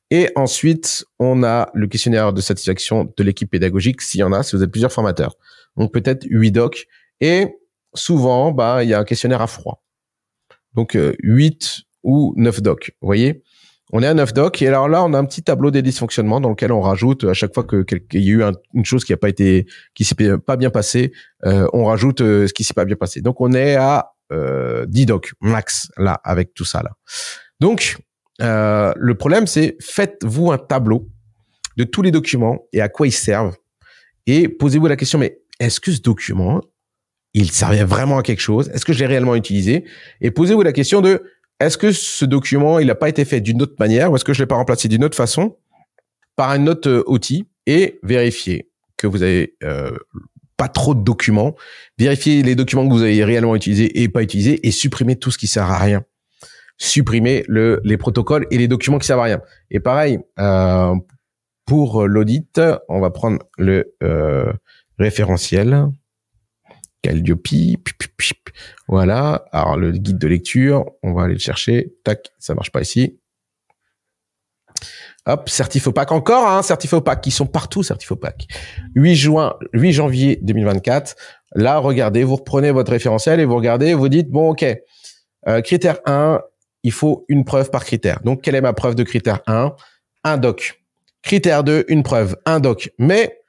Et ensuite, on a le questionnaire de satisfaction de l'équipe pédagogique, s'il y en a, si vous êtes plusieurs formateurs. Donc peut-être 8 docs. Et souvent, bah, il y a un questionnaire à froid. Donc 8 euh, ou 9 docs, vous voyez on est à 9 docs. Et alors là, on a un petit tableau des dysfonctionnements dans lequel on rajoute à chaque fois que il y a eu une chose qui a pas été, qui s'est pas bien passé euh, on rajoute euh, ce qui s'est pas bien passé. Donc on est à 10 euh, docs max là avec tout ça là. Donc le problème c'est faites-vous un tableau de tous les documents et à quoi ils servent et posez-vous la question mais est-ce que ce document il servait vraiment à quelque chose Est-ce que je réellement utilisé Et posez-vous la question de est-ce que ce document, il n'a pas été fait d'une autre manière ou est-ce que je l'ai pas remplacé d'une autre façon par un autre euh, outil et vérifier que vous avez euh, pas trop de documents, vérifier les documents que vous avez réellement utilisés et pas utilisés et supprimer tout ce qui sert à rien. Supprimer les protocoles et les documents qui servent à rien. Et pareil, euh, pour l'audit, on va prendre le référentiel. Calliope, voilà. Alors le guide de lecture, on va aller le chercher. Tac, ça marche pas ici. Hop, certif opaque encore, hein, certif opaque, ils sont partout, certif opaque. 8 juin, 8 janvier 2024. Là, regardez, vous reprenez votre référentiel et vous regardez, vous dites, bon, ok, euh, critère 1, il faut une preuve par critère. Donc, quelle est ma preuve de critère 1 Un doc. Critère 2, une preuve, un doc. Mais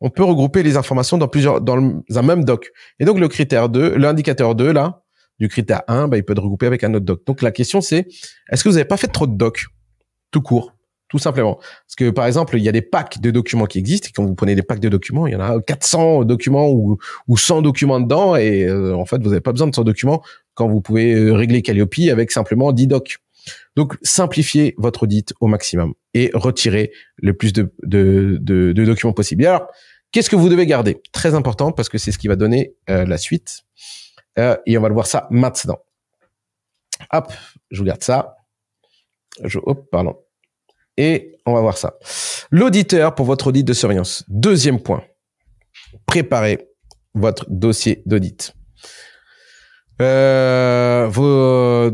on peut regrouper les informations dans plusieurs dans, un même doc. Et donc le critère 2, l'indicateur 2 là, du critère 1, bah, il peut être regroupé avec un autre doc. Donc la question c'est, est-ce que vous n'avez pas fait trop de docs tout court, tout simplement Parce que par exemple, il y a des packs de documents qui existent. Et quand vous prenez des packs de documents, il y en a 400 documents ou, ou 100 documents dedans, et euh, en fait vous n'avez pas besoin de 100 documents quand vous pouvez euh, régler Calliope avec simplement 10 docs. Donc, simplifiez votre audit au maximum et retirez le plus de, documents possibles. Alors, qu'est-ce que vous devez garder Très important parce que c'est ce qui va donner euh, la suite. Euh, et on va le voir ça maintenant. Hop, je vous garde ça. Je, hop, pardon. Et on va voir ça. L'auditeur pour votre audit de surveillance. Deuxième point. Préparez votre dossier d'audit. Euh, vos,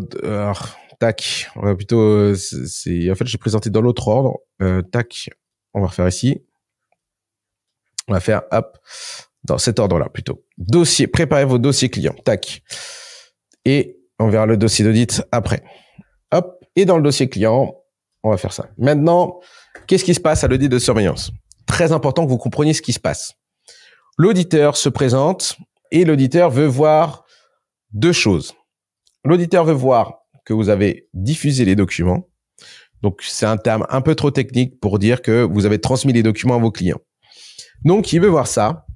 Tac, on va plutôt. Euh, en fait j'ai présenté dans l'autre ordre. Euh, tac, on va refaire ici. On va faire hop dans cet ordre-là plutôt. Dossier, préparez vos dossiers clients. Tac, et on verra le dossier d'audit après. Hop, et dans le dossier client, on va faire ça. Maintenant, qu'est-ce qui se passe à l'audit de surveillance Très important que vous compreniez ce qui se passe. L'auditeur se présente et l'auditeur veut voir deux choses. L'auditeur veut voir que vous avez diffusé les documents. Donc, c'est un terme un peu trop technique pour dire que vous avez transmis les documents à vos clients. Donc, il veut voir ça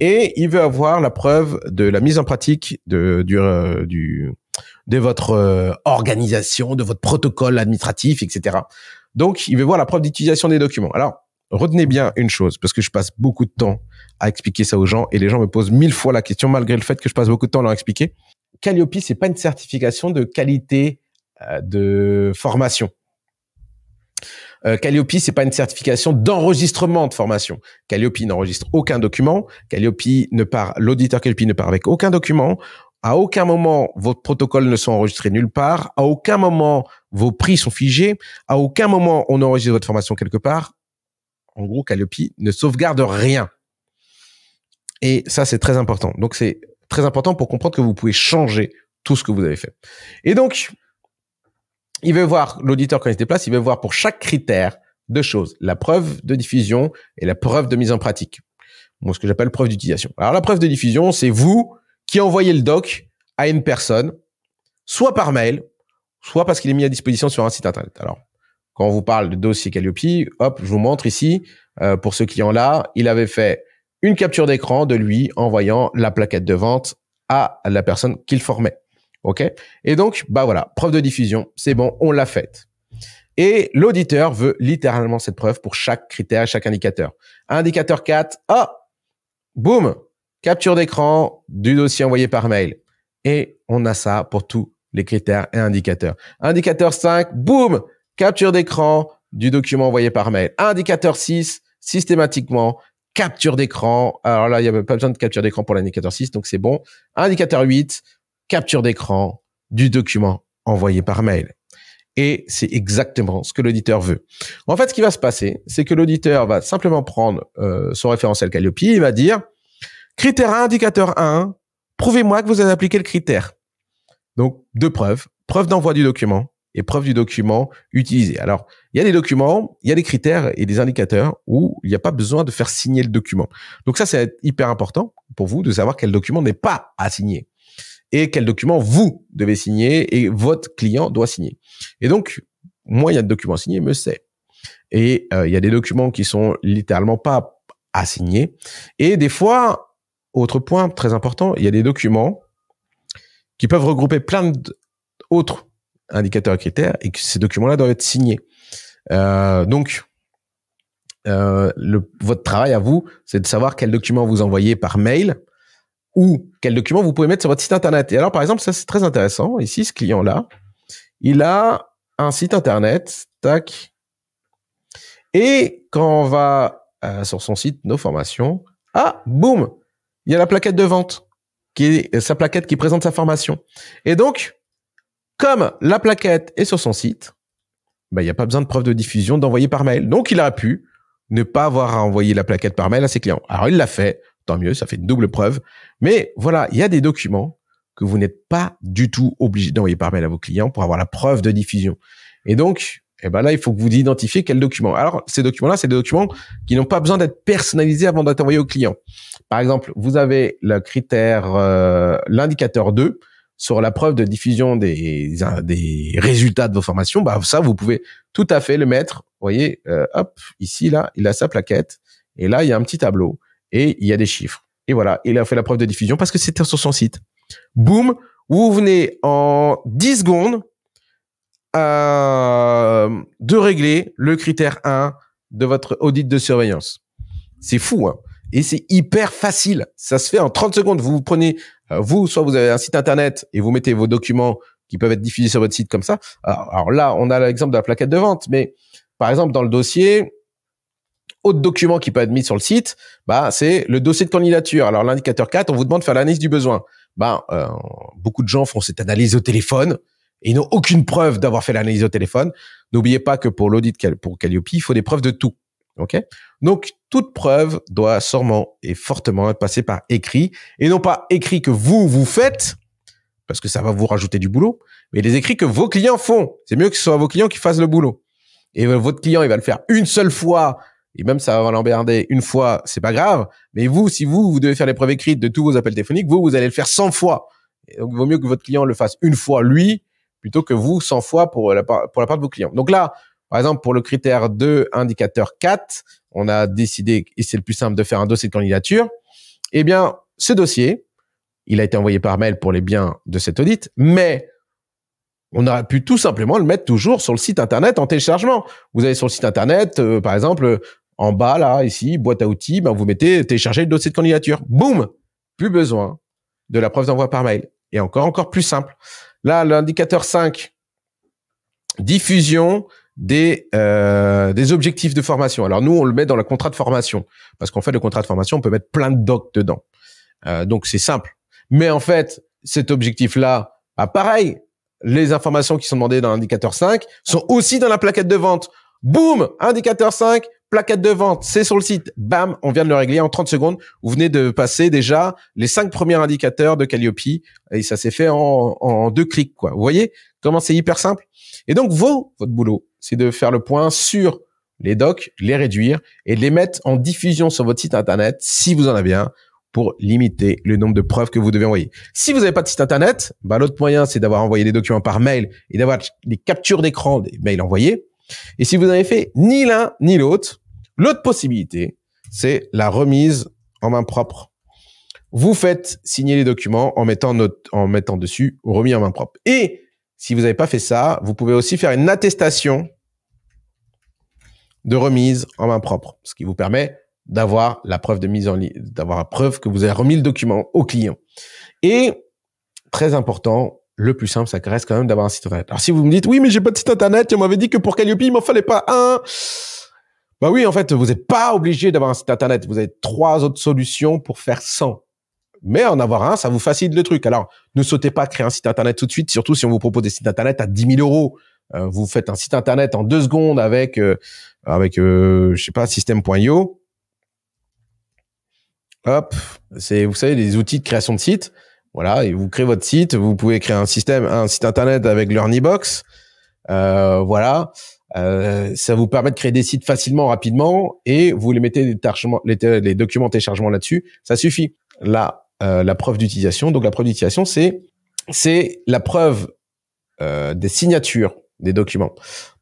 et il veut avoir la preuve de la mise en pratique de, du, euh, du de votre euh, organisation, de votre protocole administratif, etc. Donc, il veut voir la preuve d'utilisation des documents. Alors, retenez bien une chose, parce que je passe beaucoup de temps à expliquer ça aux gens et les gens me posent mille fois la question malgré le fait que je passe beaucoup de temps à leur expliquer. Calliope, c'est pas une certification de qualité euh, de formation. Euh, Calliope, c'est pas une certification d'enregistrement de formation. Calliope n'enregistre aucun document. Calliope ne part, l'auditeur Calliope ne part avec aucun document. À aucun moment, votre protocole ne sont enregistrés nulle part. À aucun moment, vos prix sont figés. À aucun moment, on enregistre votre formation quelque part. En gros, Calliope ne sauvegarde rien. Et ça, c'est très important. Donc, c'est très important pour comprendre que vous pouvez changer tout ce que vous avez fait. Et donc, il veut voir, l'auditeur quand il se déplace, il veut voir pour chaque critère deux choses, la preuve de diffusion et la preuve de mise en pratique. moi ce que j'appelle preuve d'utilisation. Alors la preuve de diffusion, c'est vous qui envoyez le doc à une personne, soit par mail, soit parce qu'il est mis à disposition sur un site internet. Alors, quand on vous parle de dossier Calliope, hop, je vous montre ici, euh, pour ce client-là, il avait fait une capture d'écran de lui envoyant la plaquette de vente à la personne qu'il formait. OK Et donc, bah voilà, preuve de diffusion, c'est bon, on l'a faite. Et l'auditeur veut littéralement cette preuve pour chaque critère, chaque indicateur. Indicateur 4, ah, boum, capture d'écran du dossier envoyé par mail. Et on a ça pour tous les critères et indicateurs. Indicateur 5, boum, capture d'écran du document envoyé par mail. Indicateur 6, systématiquement, capture d'écran. Alors là, il n'y avait pas besoin de capture d'écran pour l'indicateur 6, donc c'est bon. Indicateur 8, capture d'écran du document envoyé par mail. Et c'est exactement ce que l'auditeur veut. En fait, ce qui va se passer, c'est que l'auditeur va simplement prendre euh, son référentiel Calliope il va dire, critère 1, indicateur 1, prouvez-moi que vous avez appliqué le critère. Donc, deux preuves. Preuve d'envoi du document et preuve du document utilisé. Alors, il y a des documents, il y a des critères et des indicateurs où il n'y a pas besoin de faire signer le document. Donc ça, c'est hyper important pour vous de savoir quel document n'est pas à signer et quel document vous devez signer et votre client doit signer. Et donc, moi, il y a des documents signés, me c'est. Et euh, il y a des documents qui sont littéralement pas à signer. Et des fois, autre point très important, il y a des documents qui peuvent regrouper plein d'autres indicateurs et critères, et que ces documents-là doivent être signés. Euh, donc, euh, le, votre travail à vous, c'est de savoir quel document vous envoyez par mail ou quel document vous pouvez mettre sur votre site internet. Et alors, par exemple, ça c'est très intéressant. Ici, ce client-là, il a un site internet, tac. Et quand on va euh, sur son site, nos formations, ah, boum, il y a la plaquette de vente qui est sa plaquette qui présente sa formation. Et donc, comme la plaquette est sur son site, ben, il n'y a pas besoin de preuve de diffusion d'envoyer par mail. Donc, il aurait pu ne pas avoir à envoyer la plaquette par mail à ses clients. Alors, il l'a fait. Tant mieux, ça fait une double preuve. Mais voilà, il y a des documents que vous n'êtes pas du tout obligé d'envoyer par mail à vos clients pour avoir la preuve de diffusion. Et donc, eh ben là, il faut que vous identifiez quel document. Alors, ces documents-là, c'est des documents qui n'ont pas besoin d'être personnalisés avant d'être envoyés au clients. Par exemple, vous avez le critère, euh, l'indicateur 2 sur la preuve de diffusion des, des résultats de vos formations, bah ça vous pouvez tout à fait le mettre. Vous voyez, euh, hop, ici là, il a sa plaquette et là il y a un petit tableau et il y a des chiffres. Et voilà, il a fait la preuve de diffusion parce que c'était sur son site. Boum, vous venez en 10 secondes euh, de régler le critère 1 de votre audit de surveillance. C'est fou, hein et c'est hyper facile. Ça se fait en 30 secondes. Vous, vous prenez, euh, vous, soit vous avez un site internet et vous mettez vos documents qui peuvent être diffusés sur votre site comme ça. Alors, là, on a l'exemple de la plaquette de vente, mais par exemple, dans le dossier, autre document qui peut être mis sur le site, bah, c'est le dossier de candidature. Alors, l'indicateur 4, on vous demande de faire l'analyse du besoin. Bah, euh, beaucoup de gens font cette analyse au téléphone et n'ont aucune preuve d'avoir fait l'analyse au téléphone. N'oubliez pas que pour l'audit pour Calliope, il faut des preuves de tout. OK Donc, toute preuve doit sûrement et fortement être passée par écrit, et non pas écrit que vous, vous faites, parce que ça va vous rajouter du boulot, mais les écrits que vos clients font. C'est mieux que ce soit vos clients qui fassent le boulot. Et votre client, il va le faire une seule fois, et même ça va l'emmerder une fois, c'est pas grave. Mais vous, si vous, vous devez faire les preuves écrites de tous vos appels téléphoniques, vous, vous allez le faire 100 fois. donc, il vaut mieux que votre client le fasse une fois, lui, plutôt que vous 100 fois pour pour la part de vos clients. Donc là, par exemple, pour le critère 2, indicateur 4, on a décidé, et c'est le plus simple, de faire un dossier de candidature. Eh bien, ce dossier, il a été envoyé par mail pour les biens de cette audit, mais on aurait pu tout simplement le mettre toujours sur le site internet en téléchargement. Vous allez sur le site internet, euh, par exemple, euh, en bas là, ici, boîte à outils, ben, vous mettez télécharger le dossier de candidature. Boum, plus besoin de la preuve d'envoi par mail. Et encore, encore plus simple. Là, l'indicateur 5, diffusion des euh, des objectifs de formation. Alors nous, on le met dans le contrat de formation parce qu'en fait, le contrat de formation, on peut mettre plein de docs dedans. Euh, donc c'est simple. Mais en fait, cet objectif-là, bah, pareil, les informations qui sont demandées dans l'indicateur 5 sont aussi dans la plaquette de vente. Boum, indicateur 5, plaquette de vente, c'est sur le site. Bam, on vient de le régler en 30 secondes. Vous venez de passer déjà les cinq premiers indicateurs de Calliope et ça s'est fait en, en deux clics. Quoi. Vous voyez comment c'est hyper simple et donc, vous, votre boulot, c'est de faire le point sur les docs, les réduire et les mettre en diffusion sur votre site internet si vous en avez un pour limiter le nombre de preuves que vous devez envoyer. Si vous n'avez pas de site internet, ben, l'autre moyen, c'est d'avoir envoyé des documents par mail et d'avoir les captures d'écran des mails envoyés. Et si vous n'avez fait ni l'un ni l'autre, l'autre possibilité, c'est la remise en main propre. Vous faites signer les documents en mettant, notre, en mettant dessus remis en main propre. Et si vous n'avez pas fait ça, vous pouvez aussi faire une attestation de remise en main propre, ce qui vous permet d'avoir la preuve de mise en ligne, d'avoir la preuve que vous avez remis le document au client. Et très important, le plus simple, ça reste quand même d'avoir un site internet. Alors si vous me dites oui, mais j'ai pas de site internet, on m'avait dit que pour Calliope il m'en fallait pas un. Bah oui, en fait, vous n'êtes pas obligé d'avoir un site internet. Vous avez trois autres solutions pour faire sans mais en avoir un, ça vous facilite le truc. Alors, ne sautez pas créer un site internet tout de suite, surtout si on vous propose des sites internet à 10 000 euros. Euh, vous faites un site internet en deux secondes avec, euh, avec, euh, je sais pas, system.io. Hop, c'est, vous savez, les outils de création de sites. Voilà, et vous créez votre site. Vous pouvez créer un système, un site internet avec LearnyBox. voilà. ça vous permet de créer des sites facilement, rapidement, et vous les mettez les, les, les documents téléchargement là-dessus. Ça suffit. Là, euh, la preuve d'utilisation. Donc la preuve d'utilisation, c'est c'est la preuve euh, des signatures des documents.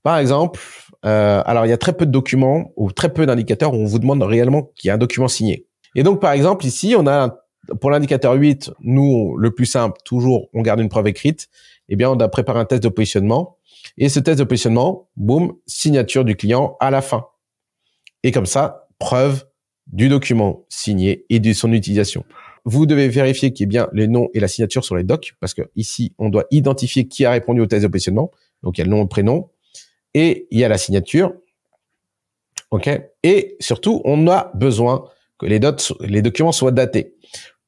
Par exemple, euh, alors il y a très peu de documents ou très peu d'indicateurs où on vous demande réellement qu'il y a un document signé. Et donc par exemple ici, on a pour l'indicateur 8, nous le plus simple, toujours on garde une preuve écrite. Eh bien, on a préparé un test de positionnement et ce test de positionnement, boum, signature du client à la fin. Et comme ça, preuve du document signé et de son utilisation. Vous devez vérifier qu'il y ait bien les noms et la signature sur les docs, parce que ici, on doit identifier qui a répondu au thèses de positionnement. Donc, il y a le nom, le prénom, et il y a la signature. OK? Et surtout, on a besoin que les, les documents soient datés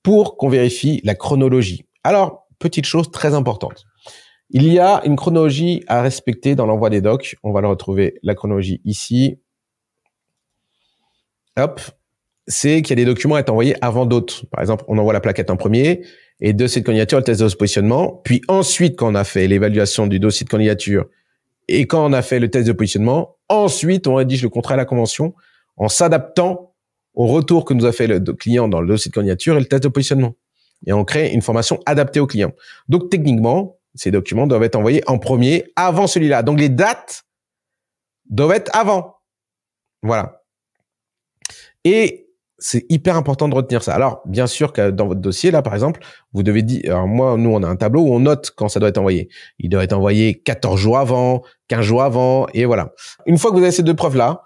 pour qu'on vérifie la chronologie. Alors, petite chose très importante. Il y a une chronologie à respecter dans l'envoi des docs. On va le retrouver, la chronologie ici. Hop, c'est qu'il y a des documents à être envoyés avant d'autres. Par exemple, on envoie la plaquette en premier, et de cette candidature, le test de positionnement. Puis ensuite, quand on a fait l'évaluation du dossier de candidature et quand on a fait le test de positionnement, ensuite, on rédige le contrat à la convention en s'adaptant au retour que nous a fait le client dans le dossier de candidature et le test de positionnement. Et on crée une formation adaptée au client. Donc, techniquement, ces documents doivent être envoyés en premier avant celui-là. Donc, les dates doivent être avant. Voilà. Et c'est hyper important de retenir ça. Alors, bien sûr que dans votre dossier, là, par exemple, vous devez dire, alors moi, nous, on a un tableau où on note quand ça doit être envoyé. Il doit être envoyé 14 jours avant, 15 jours avant, et voilà. Une fois que vous avez ces deux preuves-là,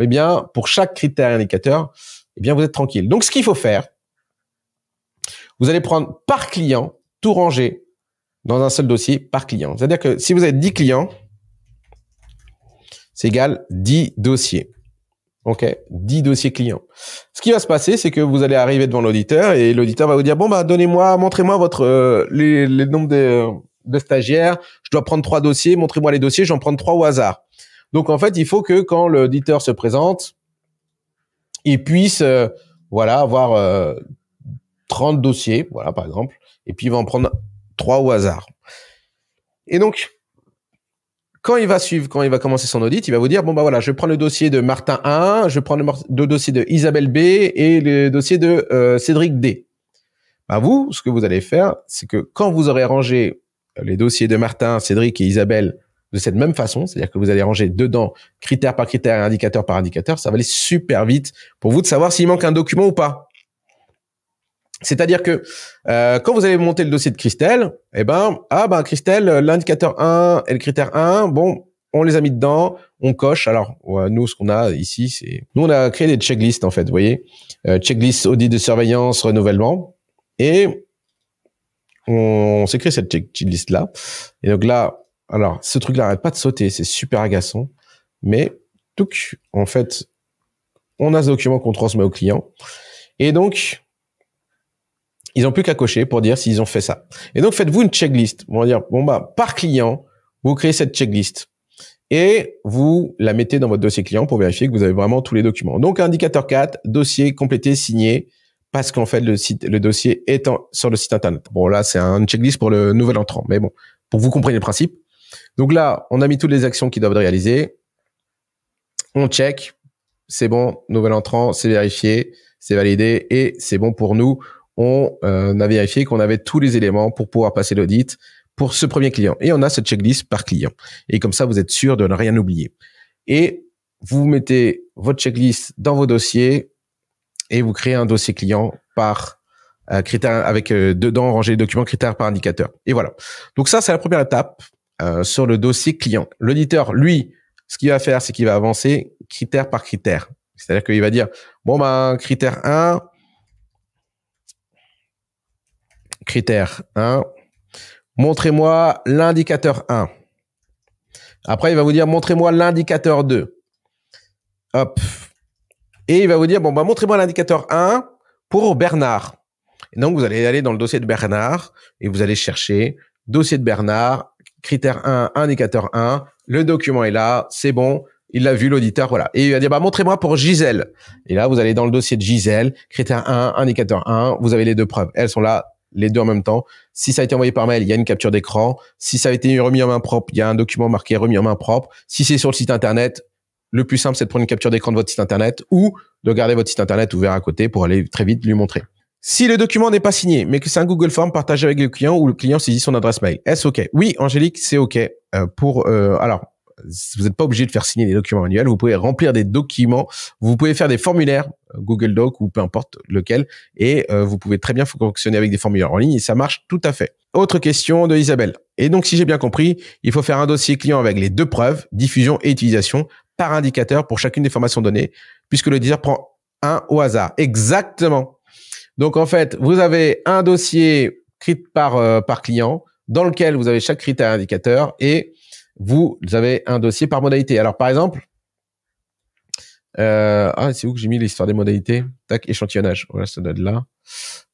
eh bien, pour chaque critère indicateur, eh bien, vous êtes tranquille. Donc, ce qu'il faut faire, vous allez prendre par client, tout rangé dans un seul dossier par client. C'est-à-dire que si vous avez 10 clients, c'est égal 10 dossiers. OK, 10 dossiers clients. Ce qui va se passer, c'est que vous allez arriver devant l'auditeur et l'auditeur va vous dire bon bah donnez-moi, montrez-moi votre euh, les, les nombres de, stagiaires. Je dois prendre trois dossiers, montrez-moi les dossiers, j'en prends trois au hasard. Donc en fait, il faut que quand l'auditeur se présente, il puisse euh, voilà avoir 30 euh, dossiers, voilà par exemple, et puis il va en prendre trois au hasard. Et donc quand il va suivre, quand il va commencer son audit, il va vous dire, bon, bah voilà, je prends le dossier de Martin 1, je prends le, le dossier de Isabelle B et le dossier de euh, Cédric D. À bah, vous, ce que vous allez faire, c'est que quand vous aurez rangé euh, les dossiers de Martin, Cédric et Isabelle de cette même façon, c'est-à-dire que vous allez ranger dedans critère par critère et indicateur par indicateur, ça va aller super vite pour vous de savoir s'il manque un document ou pas. C'est-à-dire que euh, quand vous allez monter le dossier de Christelle, eh ben ah ben Christelle, euh, l'indicateur 1 et le critère 1, bon, on les a mis dedans, on coche. Alors nous, ce qu'on a ici, c'est nous on a créé des checklists en fait, vous voyez, euh, checklist audit de surveillance, renouvellement, et on, s'est créé cette checklist là. Et donc là, alors ce truc là arrête pas de sauter, c'est super agaçant, mais tout en fait, on a ce document qu'on transmet au client, et donc ils n'ont plus qu'à cocher pour dire s'ils ont fait ça. Et donc, faites-vous une checklist. On va dire, bon, bah, par client, vous créez cette checklist et vous la mettez dans votre dossier client pour vérifier que vous avez vraiment tous les documents. Donc, indicateur 4, dossier complété, signé, parce qu'en fait, le, site, le dossier est sur le site Internet. Bon, là, c'est un checklist pour le nouvel entrant, mais bon, pour que vous compreniez le principe. Donc là, on a mis toutes les actions qu'ils doivent réaliser. On check, c'est bon, nouvel entrant, c'est vérifié, c'est validé et c'est bon pour nous on, euh, a vérifié qu'on avait tous les éléments pour pouvoir passer l'audit pour ce premier client. Et on a cette checklist par client. Et comme ça, vous êtes sûr de ne rien oublier. Et vous mettez votre checklist dans vos dossiers et vous créez un dossier client par euh, critère avec euh, dedans ranger documents critères par indicateur. Et voilà. Donc ça, c'est la première étape euh, sur le dossier client. L'auditeur, lui, ce qu'il va faire, c'est qu'il va avancer critère par critère. C'est-à-dire qu'il va dire, bon, ben, critère 1, Critère 1. Hein. Montrez-moi l'indicateur 1. Après, il va vous dire, montrez-moi l'indicateur 2. Hop. Et il va vous dire, bon, bah, montrez-moi l'indicateur 1 pour Bernard. Et donc, vous allez aller dans le dossier de Bernard et vous allez chercher dossier de Bernard, critère 1, indicateur 1. Le document est là, c'est bon. Il l'a vu, l'auditeur, voilà. Et il va dire, bah, montrez-moi pour Gisèle. Et là, vous allez dans le dossier de Gisèle, critère 1, indicateur 1, vous avez les deux preuves. Elles sont là, les deux en même temps. Si ça a été envoyé par mail, il y a une capture d'écran. Si ça a été remis en main propre, il y a un document marqué remis en main propre. Si c'est sur le site internet, le plus simple, c'est de prendre une capture d'écran de votre site internet ou de garder votre site internet ouvert à côté pour aller très vite lui montrer. Si le document n'est pas signé, mais que c'est un Google Form partagé avec le client ou le client saisit son adresse mail, est-ce OK Oui, Angélique, c'est OK euh, pour. Euh, alors, vous n'êtes pas obligé de faire signer des documents manuels. Vous pouvez remplir des documents. Vous pouvez faire des formulaires euh, Google Doc ou peu importe lequel. Et euh, vous pouvez très bien fonctionner avec des formulaires en ligne et ça marche tout à fait. Autre question de Isabelle. Et donc, si j'ai bien compris, il faut faire un dossier client avec les deux preuves, diffusion et utilisation, par indicateur pour chacune des formations données, puisque le dealer prend un au hasard. Exactement. Donc, en fait, vous avez un dossier écrit par, euh, par client dans lequel vous avez chaque critère indicateur et vous avez un dossier par modalité. Alors, par exemple, euh, ah, c'est où que j'ai mis l'histoire des modalités Tac, échantillonnage. Voilà, ça doit être là.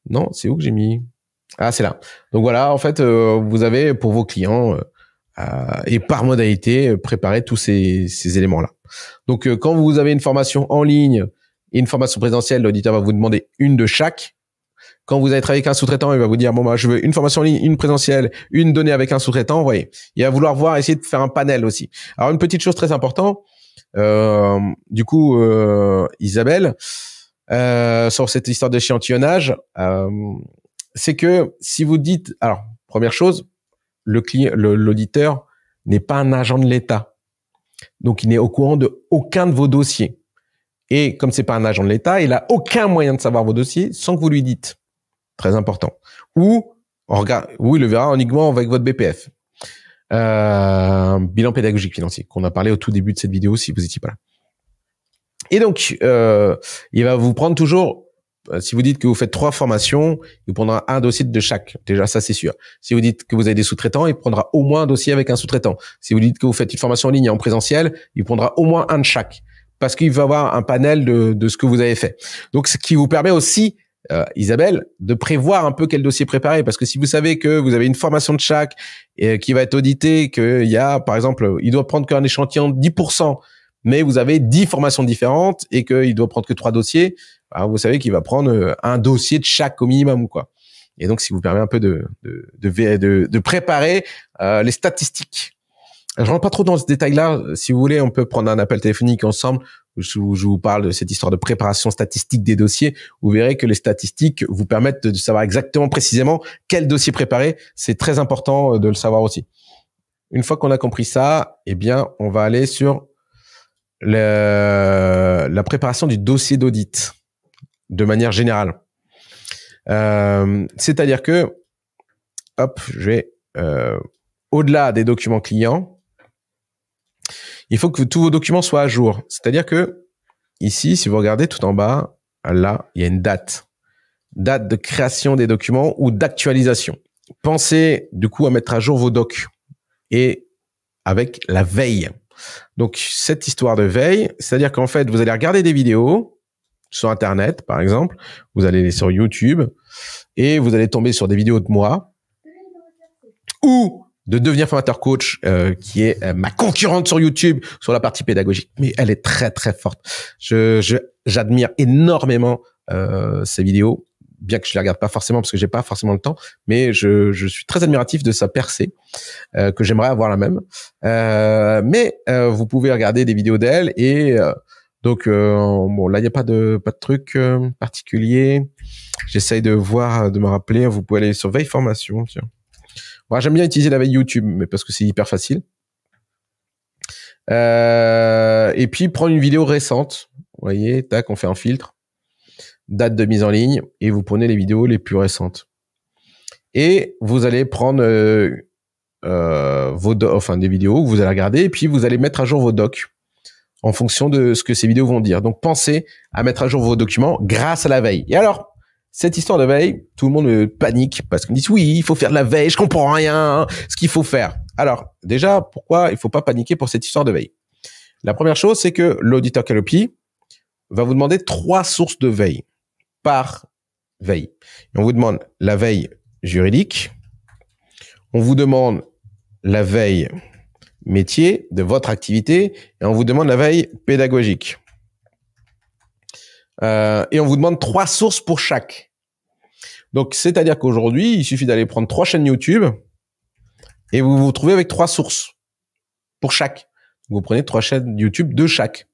Non, c'est où que j'ai mis Ah, c'est là. Donc voilà, en fait, euh, vous avez pour vos clients euh, et par modalité préparer tous ces, ces éléments-là. Donc quand vous avez une formation en ligne et une formation présentielle, l'auditeur va vous demander une de chaque. Quand vous allez travailler avec un sous-traitant, il va vous dire bon bah je veux une formation en ligne, une présentielle, une donnée avec un sous-traitant. Vous voyez, il va vouloir voir essayer de faire un panel aussi. Alors une petite chose très importante, euh, du coup euh, Isabelle, euh, sur cette histoire d'échantillonnage, c'est que si vous dites alors première chose, le client, l'auditeur n'est pas un agent de l'État, donc il n'est au courant de aucun de vos dossiers. Et comme c'est pas un agent de l'État, il a aucun moyen de savoir vos dossiers sans que vous lui dites très important. Ou on regarde, ou il le verra uniquement avec votre BPF. Euh, bilan pédagogique financier qu'on a parlé au tout début de cette vidéo si vous étiez pas là. Et donc, euh, il va vous prendre toujours, euh, si vous dites que vous faites trois formations, il prendra un dossier de chaque. Déjà, ça c'est sûr. Si vous dites que vous avez des sous-traitants, il prendra au moins un dossier avec un sous-traitant. Si vous dites que vous faites une formation en ligne et en présentiel, il prendra au moins un de chaque. Parce qu'il va avoir un panel de, de ce que vous avez fait. Donc, ce qui vous permet aussi euh, Isabelle, de prévoir un peu quel dossier préparer. Parce que si vous savez que vous avez une formation de chaque et, euh, qui va être auditée, qu'il y a, par exemple, il doit prendre qu'un échantillon de 10%, mais vous avez 10 formations différentes et qu'il doit prendre que trois dossiers, bah, vous savez qu'il va prendre euh, un dossier de chaque au minimum. quoi. Et donc, si vous permet un peu de, de, préparer les statistiques. Je rentre pas trop dans ce détail-là. Si vous voulez, on peut prendre un appel téléphonique ensemble je, vous parle de cette histoire de préparation statistique des dossiers, vous verrez que les statistiques vous permettent de savoir exactement précisément quel dossier préparer. C'est très important euh, de le savoir aussi. Une fois qu'on a compris ça, eh bien, on va aller sur la préparation du dossier d'audit de manière générale. Euh, c'est-à-dire que, hop, je vais euh, au-delà des documents clients, il faut que tous vos documents soient à jour. C'est-à-dire que ici, si vous regardez tout en bas, là, il y a une date. Date de création des documents ou d'actualisation. Pensez du coup à mettre à jour vos docs et avec la veille. Donc cette histoire de veille, c'est-à-dire qu'en fait, vous allez regarder des vidéos sur Internet, par exemple, vous allez les sur YouTube et vous allez tomber sur des vidéos de moi ou de devenir formateur coach, euh, qui est euh, ma concurrente sur YouTube sur la partie pédagogique. Mais elle est très très forte. Je j'admire énormément euh, ses vidéos, bien que je les regarde pas forcément parce que j'ai pas forcément le temps. Mais je, je suis très admiratif de sa percée, euh, que j'aimerais avoir la même. mais vous pouvez regarder des vidéos d'elle et donc bon là il n'y a pas de pas de truc particulier. J'essaye de voir de me rappeler. Vous pouvez aller sur Veille Formation. Tiens j'aime bien utiliser la veille YouTube, mais parce que c'est hyper facile. Euh, et puis prendre une vidéo récente. Vous voyez, tac, on fait un filtre, date de mise en ligne, et vous prenez les vidéos les plus récentes. Et vous allez prendre euh, euh, vos enfin des vidéos que vous allez regarder, et puis vous allez mettre à jour vos docs en fonction de ce que ces vidéos vont dire. Donc pensez à mettre à jour vos documents grâce à la veille. Et alors, cette histoire de veille, tout le monde panique parce qu'on dit oui, il faut faire de la veille, je comprends rien, hein, ce qu'il faut faire. Alors, déjà, pourquoi il ne faut pas paniquer pour cette histoire de veille La première chose, c'est que l'auditeur Calopi va vous demander trois sources de veille par veille. on vous demande la veille juridique, on vous demande la veille métier de votre activité et on vous demande la veille pédagogique. Euh, et on vous demande trois sources pour chaque. Donc, c'est-à-dire qu'aujourd'hui, il suffit d'aller prendre trois chaînes YouTube et vous vous trouvez avec trois sources pour chaque. Vous prenez trois chaînes YouTube de chaque.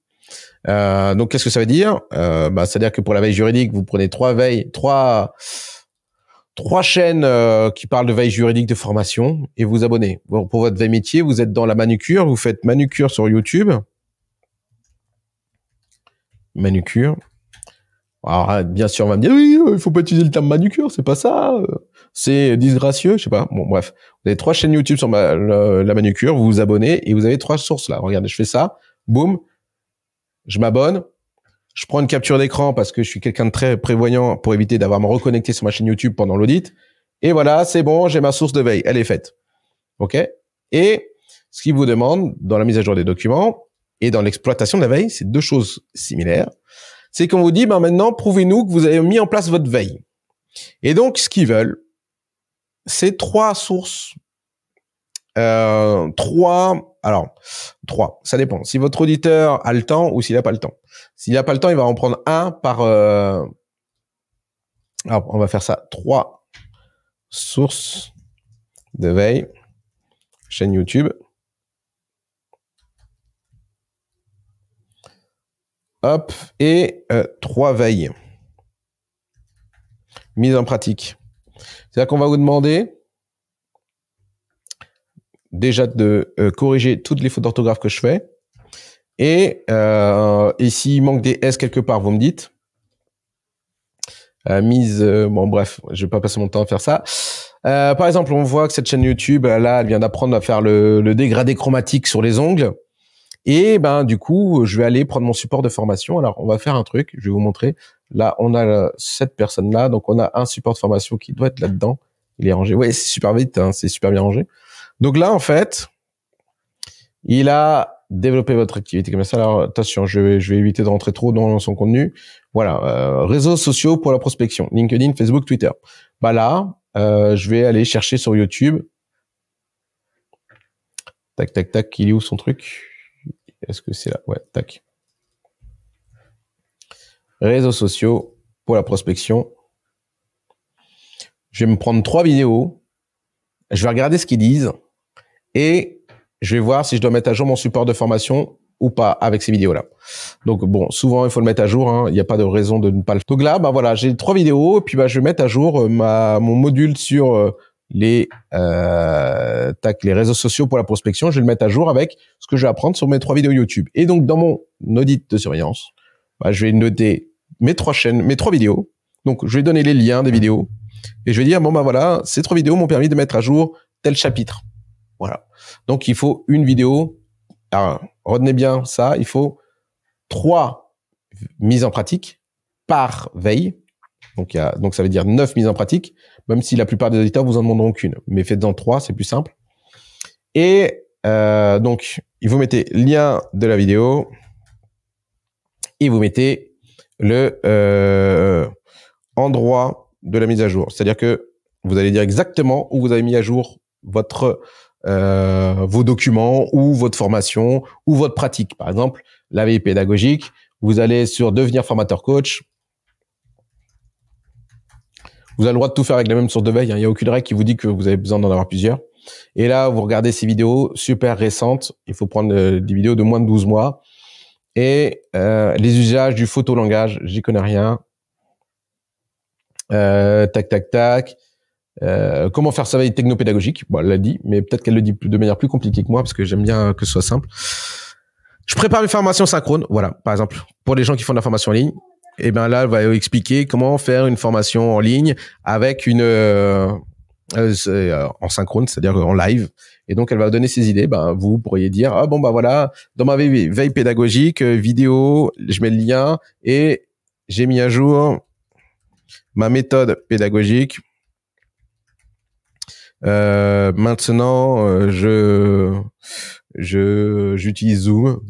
Euh, donc, qu'est-ce que ça veut dire euh, bah, C'est-à-dire que pour la veille juridique, vous prenez trois veilles, trois trois chaînes euh, qui parlent de veille juridique, de formation, et vous abonnez. pour votre veille métier, vous êtes dans la manucure, vous faites manucure sur YouTube, manucure alors, euh, bien sûr, on va me dire, oui, il faut pas utiliser le terme manucure, c'est pas ça, euh. c'est disgracieux, je sais pas. Bon, bref. Vous avez trois chaînes YouTube sur ma, la manucure, vous vous abonnez et vous avez trois sources là. Regardez, je fais ça, boum, je m'abonne, je prends une capture d'écran parce que je suis quelqu'un de très prévoyant pour éviter d'avoir me reconnecter sur ma chaîne YouTube pendant l'audit. Et voilà, c'est bon, j'ai ma source de veille, elle est faite. OK Et ce qu'il vous demande dans la mise à jour des documents et dans l'exploitation de la veille, c'est deux choses similaires c'est qu'on vous dit, ben maintenant, prouvez-nous que vous avez mis en place votre veille. Et donc, ce qu'ils veulent, c'est trois sources. Euh, trois, alors, trois, ça dépend. Si votre auditeur a le temps ou s'il n'a pas le temps. S'il n'a pas le temps, il va en prendre un par... Euh, alors, on va faire ça. Trois sources de veille, chaîne YouTube. Hop, et euh, trois veilles. Mise en pratique. C'est-à-dire qu'on va vous demander déjà de euh, corriger toutes les fautes d'orthographe que je fais. Et, ici, euh, et s'il manque des S quelque part, vous me dites. mise, bon bref, je ne vais pas passer mon temps à faire ça. par exemple, on voit que cette chaîne YouTube, là, elle vient d'apprendre à faire le dégradé chromatique sur les ongles. Et ben du coup, je vais aller prendre mon support de formation. Alors, on va faire un truc, je vais vous montrer. Là, on a euh, cette personne-là, donc on a un support de formation qui doit être là-dedans. Il est rangé. Ouais, c'est super vite, hein. c'est super bien rangé. Donc là, en fait, il a développé votre activité comme ça. Alors attention, je vais, je vais éviter de rentrer trop dans son contenu. Voilà, euh, réseaux sociaux pour la prospection, LinkedIn, Facebook, Twitter. Bah là, euh, je vais aller chercher sur YouTube. Tac, tac, tac, il est où son truc est-ce que c'est là Ouais, tac. Réseaux sociaux pour la prospection. Je vais me prendre trois vidéos. Je vais regarder ce qu'ils disent et je vais voir si je dois mettre à jour mon support de formation ou pas avec ces vidéos-là. Donc bon, souvent il faut le mettre à jour. Hein. Il n'y a pas de raison de ne pas le. Donc là, bah voilà, j'ai trois vidéos et puis bah, je vais mettre à jour euh, ma mon module sur euh, les euh, les réseaux sociaux pour la prospection. Je vais le mettre à jour avec ce que je vais apprendre sur mes trois vidéos YouTube. Et donc dans mon audit de surveillance, bah, je vais noter mes trois chaînes, mes trois vidéos. Donc je vais donner les liens des vidéos et je vais dire bon bah voilà, ces trois vidéos m'ont permis de mettre à jour tel chapitre. Voilà. Donc il faut une vidéo. Alors, retenez bien ça, il faut trois mises en pratique par veille. Donc, donc ça veut dire neuf mises en pratique même si la plupart des auditeurs vous en demanderont qu'une. Mais faites-en trois, c'est plus simple. Et euh, donc, vous mettez lien de la vidéo et vous mettez le euh, endroit de la mise à jour. C'est-à-dire que vous allez dire exactement où vous avez mis à jour votre euh, vos documents ou votre formation ou votre pratique. Par exemple, la vie pédagogique, vous allez sur devenir formateur coach, vous avez le droit de tout faire avec la même source de veille. Hein. Il n'y a aucune règle qui vous dit que vous avez besoin d'en avoir plusieurs. Et là, vous regardez ces vidéos super récentes. Il faut prendre euh, des vidéos de moins de 12 mois. Et euh, les usages du photolangage, j'y connais rien. Euh, tac, tac, tac. Euh, comment faire sa veille technopédagogique Bon, elle l'a dit, mais peut-être qu'elle le dit de manière plus compliquée que moi, parce que j'aime bien que ce soit simple. Je prépare une formation synchrone, voilà, par exemple, pour les gens qui font de la formation en ligne. Et eh bien là, elle va expliquer comment faire une formation en ligne avec une euh, euh, euh, en synchrone, c'est-à-dire en live. Et donc, elle va donner ses idées. Ben, vous pourriez dire, ah bon, ben voilà, dans ma veille, pédagogique, vidéo, je mets le lien et j'ai mis à jour ma méthode pédagogique. maintenant, je je j'utilise Zoom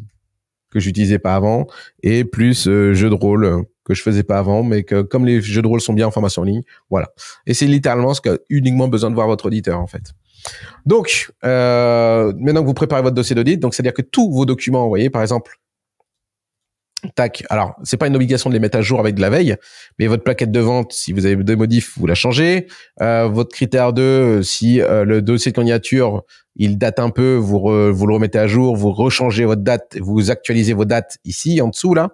que j'utilisais pas avant et plus euh, jeu de rôle que je faisais pas avant, mais que comme les jeux de rôle sont bien en formation en ligne, voilà. Et c'est littéralement ce que uniquement besoin de voir votre auditeur en fait. Donc, euh, maintenant que vous préparez votre dossier d'audit, donc c'est-à-dire que tous vos documents voyez par exemple, tac. Alors, c'est pas une obligation de les mettre à jour avec de la veille, mais votre plaquette de vente, si vous avez des modifs, vous la changez. Euh, votre critère 2, euh, si euh, le dossier de candidature il date un peu, vous vous le remettez à jour, vous rechangez votre date, vous actualisez vos dates ici en dessous là.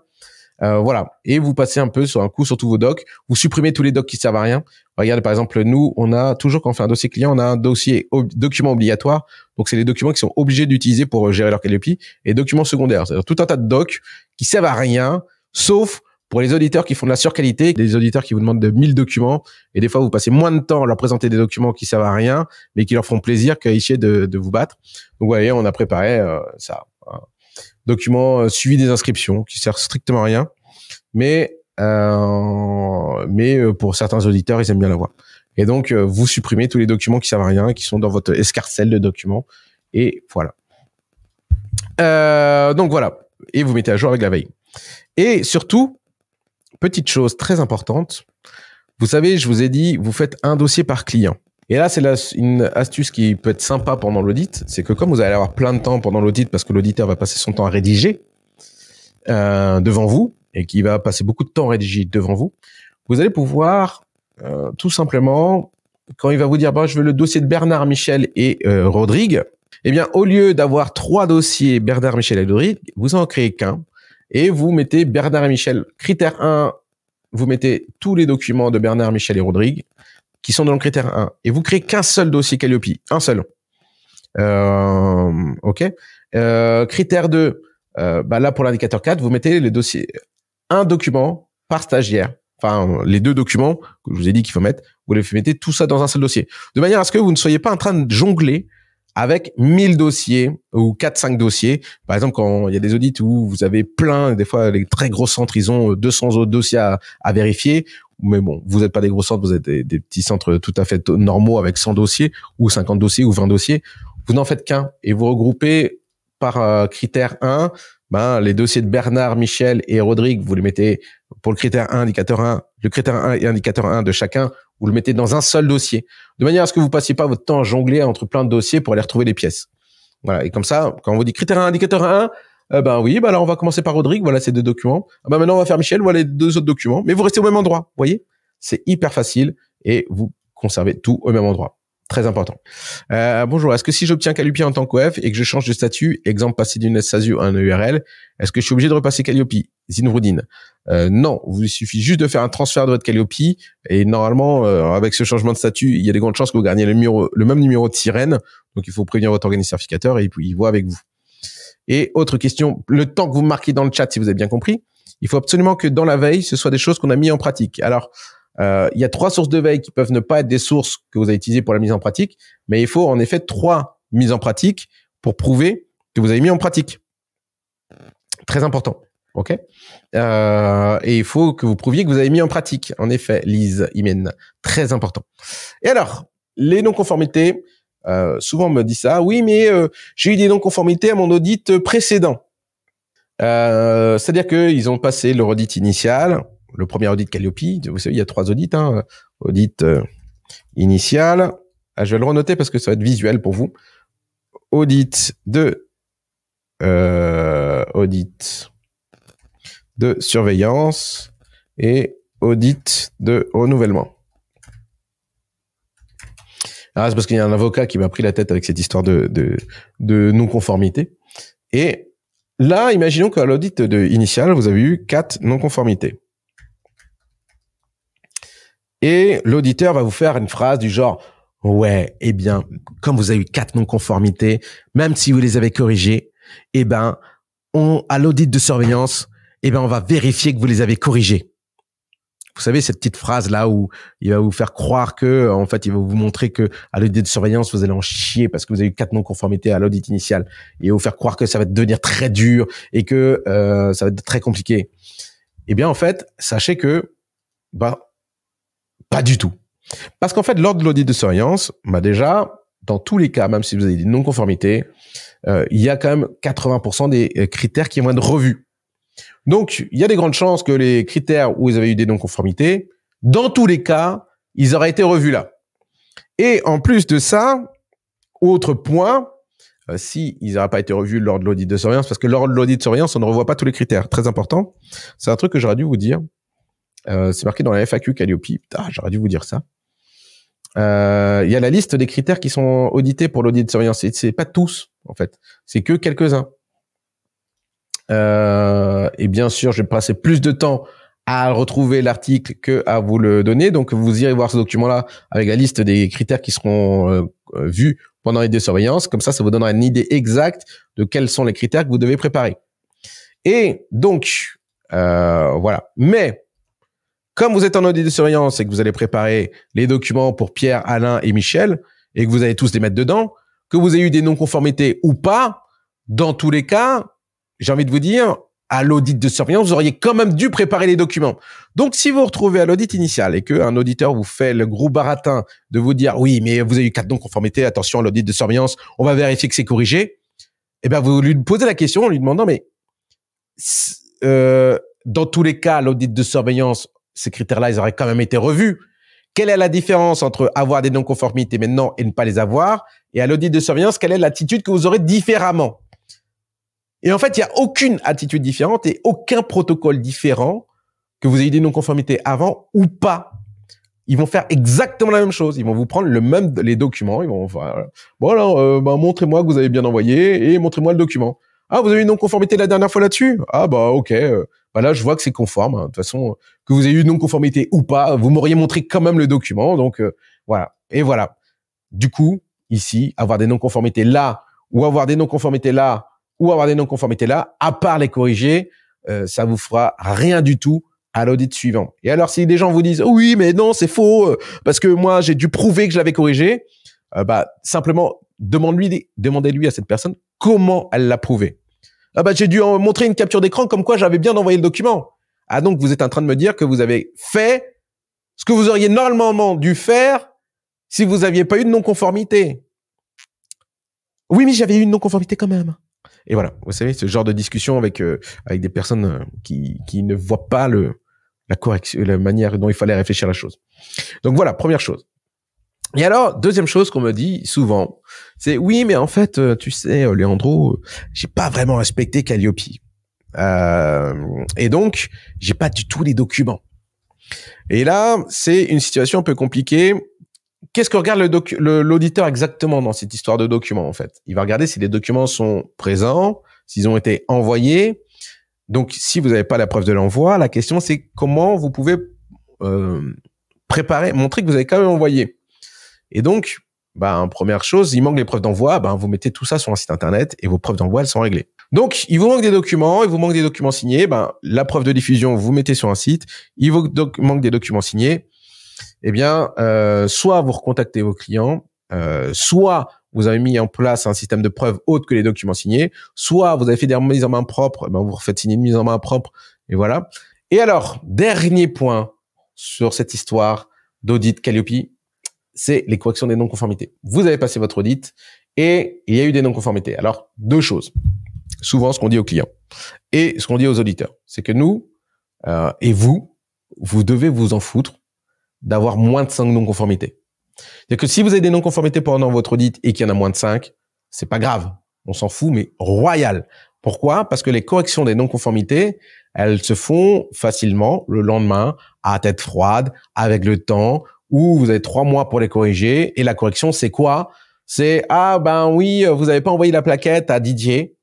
Euh, voilà. Et vous passez un peu sur un coup sur tous vos docs. Vous supprimez tous les docs qui servent à rien. Regarde, par exemple, nous, on a toujours quand on fait un dossier client, on a un dossier documents document obligatoire. Donc, c'est les documents qui sont obligés d'utiliser pour euh, gérer leur calliope et documents secondaires. C'est-à-dire tout un tas de docs qui servent à rien, sauf pour les auditeurs qui font de la surqualité, des auditeurs qui vous demandent de 1000 documents, et des fois vous passez moins de temps à leur présenter des documents qui servent à rien, mais qui leur font plaisir qu'à essayer de, vous battre. Donc vous voyez, on a préparé euh, ça document euh, suivi des inscriptions qui sert strictement à rien, mais euh, mais euh, pour certains auditeurs, ils aiment bien voir. Et donc, vous supprimez tous les documents qui servent à rien, qui sont dans votre escarcelle de documents, et voilà. donc voilà, et vous mettez à jour avec la veille. Et surtout, petite chose très importante, vous savez, je vous ai dit, vous faites un dossier par client. Et là, c'est une astuce qui peut être sympa pendant l'audit, c'est que comme vous allez avoir plein de temps pendant l'audit, parce que l'auditeur va passer son temps à rédiger euh, devant vous, et qui va passer beaucoup de temps à rédiger devant vous, vous allez pouvoir euh, tout simplement, quand il va vous dire, bah, je veux le dossier de Bernard, Michel et euh, Rodrigue, eh bien, au lieu d'avoir trois dossiers Bernard, Michel et Rodrigue, vous en créez qu'un, et vous mettez Bernard et Michel, critère 1, vous mettez tous les documents de Bernard, Michel et Rodrigue qui sont dans le critère 1 et vous créez qu'un seul dossier Calliope, un seul. Euh, ok. Euh, critère 2, euh, bah là pour l'indicateur 4, vous mettez les dossiers un document par stagiaire. Enfin, les deux documents que je vous ai dit qu'il faut mettre, vous les mettez tout ça dans un seul dossier, de manière à ce que vous ne soyez pas en train de jongler avec 1000 dossiers ou 4-5 dossiers. Par exemple, quand il y a des audits où vous avez plein, des fois les très gros centres, ils ont 200 euh, autres dossiers à, vérifier. Mais bon, vous n'êtes pas des gros centres, vous êtes des, petits centres tout à fait normaux avec 100 dossiers ou 50 dossiers ou 20 dossiers. Vous n'en faites qu'un et vous regroupez par euh, critère 1. Ben, les dossiers de Bernard, Michel et Rodrigue, vous les mettez pour le critère 1, indicateur 1, le critère 1 et indicateur 1 de chacun, vous le mettez dans un seul dossier, de manière à ce que vous passiez pas votre temps à jongler entre plein de dossiers pour aller retrouver les pièces. Voilà. Et comme ça, quand on vous dit critère 1, indicateur 1, euh, ben oui, ben bah là on va commencer par Rodrigue, voilà ces deux documents. Ah ben maintenant on va faire Michel, voilà les deux autres documents. Mais vous restez au même endroit, voyez C'est hyper facile et vous conservez tout au même endroit. Très important. Euh, bonjour, est-ce que si j'obtiens Calliope en tant qu'OF et que je change de statut, exemple passer d'une SASU à un e URL, est-ce que je suis obligé de repasser Calliope Zinroudine. Euh, non, il suffit juste de faire un transfert de votre Calliope et normalement, euh, avec ce changement de statut, il y a des grandes chances que vous gagnez le, numéro, le même numéro de sirène. Donc, il faut prévenir votre organisme certificateur et il, il voit avec vous. Et autre question, le temps que vous marquez dans le chat, si vous avez bien compris, il faut absolument que dans la veille, ce soit des choses qu'on a mis en pratique. Alors, euh, il y a trois sources de veille qui peuvent ne pas être des sources que vous avez utilisées pour la mise en pratique, mais il faut en effet trois mises en pratique pour prouver que vous avez mis en pratique. Très important. Ok. Euh, et il faut que vous prouviez que vous avez mis en pratique. En effet, Lise, Imène, très important. Et alors, les non-conformités. Euh, souvent on me dit ça. Oui, mais euh, j'ai eu des non-conformités à mon audit précédent. Euh, c'est-à-dire qu'ils ont passé leur audit initial, le premier audit Calliope. Vous savez, il y a trois audits. Hein. Audit initial. Ah, je vais le renoter parce que ça va être visuel pour vous. Audit de audit de surveillance et audit de renouvellement. Ah, c'est parce qu'il y a un avocat qui m'a pris la tête avec cette histoire de, de, non-conformité. Et là, imaginons qu'à l'audit initial, vous avez eu quatre non-conformités. Et l'auditeur va vous faire une phrase du genre Ouais, eh bien, comme vous avez eu quatre non-conformités, même si vous les avez corrigées, eh ben, on, à l'audit de surveillance, eh ben, on va vérifier que vous les avez corrigés. Vous savez cette petite phrase là où il va vous faire croire que en fait il va vous montrer que à l'audit de surveillance vous allez en chier parce que vous avez eu quatre non conformités à l'audit initial. Il va vous faire croire que ça va devenir très dur et que euh, ça va être très compliqué. Eh bien en fait sachez que bah pas du tout. Parce qu'en fait lors de l'audit de surveillance, bah déjà dans tous les cas, même si vous avez des non-conformités, euh, il y a quand même 80% des euh, critères qui vont être revus. Donc, il y a des grandes chances que les critères où ils avaient eu des non-conformités, dans tous les cas, ils auraient été revus là. Et en plus de ça, autre point, euh, si ils n'auraient pas été revus lors de l'audit de surveillance, parce que lors de l'audit de surveillance, on ne revoit pas tous les critères. Très important. C'est un truc que j'aurais dû vous dire. Euh, c'est marqué dans la FAQ Calliope. Ah, j'aurais dû vous dire ça. Euh, il y a la liste des critères qui sont audités pour l'audit de surveillance. C'est pas tous, en fait. C'est que quelques-uns. Euh, et bien sûr, je vais passer plus de temps à retrouver l'article que à vous le donner. Donc vous irez voir ce document-là avec la liste des critères qui seront euh, euh, vus pendant les deux surveillances. Comme ça, ça vous donnera une idée exacte de quels sont les critères que vous devez préparer. Et donc, voilà. Mais, comme vous êtes en audit de surveillance et que vous allez préparer les documents pour Pierre, Alain et Michel, et que vous allez tous les mettre dedans, que vous ayez eu des non-conformités ou pas, dans tous les cas, j'ai envie de vous dire, à l'audit de surveillance, vous auriez quand même dû préparer les documents. Donc, si vous vous retrouvez à l'audit initial et qu'un auditeur vous fait le gros baratin de vous dire, oui, mais vous avez eu quatre non-conformités, attention à l'audit de surveillance, on va vérifier que c'est corrigé, eh bien, vous lui posez la question en lui demandant, mais euh, dans tous les cas, l'audit de surveillance, ces critères-là, ils auraient quand même été revus. Quelle est la différence entre avoir des non-conformités maintenant et ne pas les avoir Et à l'audit de surveillance, quelle est l'attitude que vous aurez différemment et en fait, il n'y a aucune attitude différente et aucun protocole différent que vous ayez des non-conformités avant ou pas. Ils vont faire exactement la même chose. Ils vont vous prendre le même les documents. Ils vont faire euh, bon alors euh, bah, montrez-moi que vous avez bien envoyé et montrez-moi le document. Ah vous avez eu une non-conformité la dernière fois là-dessus. Ah bah ok. Euh, bah là je vois que c'est conforme. Hein. De toute façon que vous ayez une non-conformité ou pas, vous m'auriez montré quand même le document. Donc euh, voilà et voilà. Du coup ici avoir des non-conformités là ou avoir des non-conformités là ou avoir des non-conformités là, à part les corriger, euh, ça vous fera rien du tout à l'audit suivant. Et alors si des gens vous disent oui mais non c'est faux euh, parce que moi j'ai dû prouver que je l'avais corrigé, euh, bah simplement demande-lui demandez-lui à cette personne comment elle l'a prouvé. Ah bah j'ai dû montrer une capture d'écran comme quoi j'avais bien envoyé le document. Ah donc vous êtes en train de me dire que vous avez fait ce que vous auriez normalement dû faire si vous n'aviez pas eu de non-conformité. Oui mais j'avais eu une non-conformité quand même. Et voilà, vous savez, ce genre de discussion avec, euh, avec des personnes euh, qui, qui ne voient pas le, la, correction, la manière dont il fallait réfléchir à la chose. Donc voilà, première chose. Et alors, deuxième chose qu'on me dit souvent, c'est oui, mais en fait, euh, tu sais, Leandro, j'ai pas vraiment respecté Calliope. Euh, et donc, j'ai pas du tout les documents. Et là, c'est une situation un peu compliquée qu'est-ce que regarde l'auditeur exactement dans cette histoire de documents en fait Il va regarder si les documents sont présents, s'ils ont été envoyés. Donc, si vous n'avez pas la preuve de l'envoi, la question c'est comment vous pouvez euh, préparer, montrer que vous avez quand même envoyé. Et donc, ben, première chose, il manque les preuves d'envoi, ben, vous mettez tout ça sur un site internet et vos preuves d'envoi, elles sont réglées. Donc, il vous manque des documents, il vous manque des documents signés, ben, la preuve de diffusion, vous mettez sur un site, il vous manque des documents signés, eh bien, euh, soit vous recontactez vos clients, euh, soit vous avez mis en place un système de preuve autre que les documents signés, soit vous avez fait des mises en main propre, eh ben, vous refaites signer une mise en main propre, et voilà. Et alors, dernier point sur cette histoire d'audit Calliope, c'est les corrections des non-conformités. Vous avez passé votre audit et il y a eu des non-conformités. Alors, deux choses. Souvent, ce qu'on dit aux clients et ce qu'on dit aux auditeurs, c'est que nous euh, et vous, vous devez vous en foutre d'avoir moins de 5 non-conformités. que si vous avez des non-conformités pendant votre audit et qu'il y en a moins de 5, c'est pas grave. On s'en fout, mais royal. Pourquoi? Parce que les corrections des non-conformités, elles se font facilement le lendemain, à tête froide, avec le temps, où vous avez trois mois pour les corriger. Et la correction, c'est quoi? C'est, ah ben oui, vous n'avez pas envoyé la plaquette à Didier.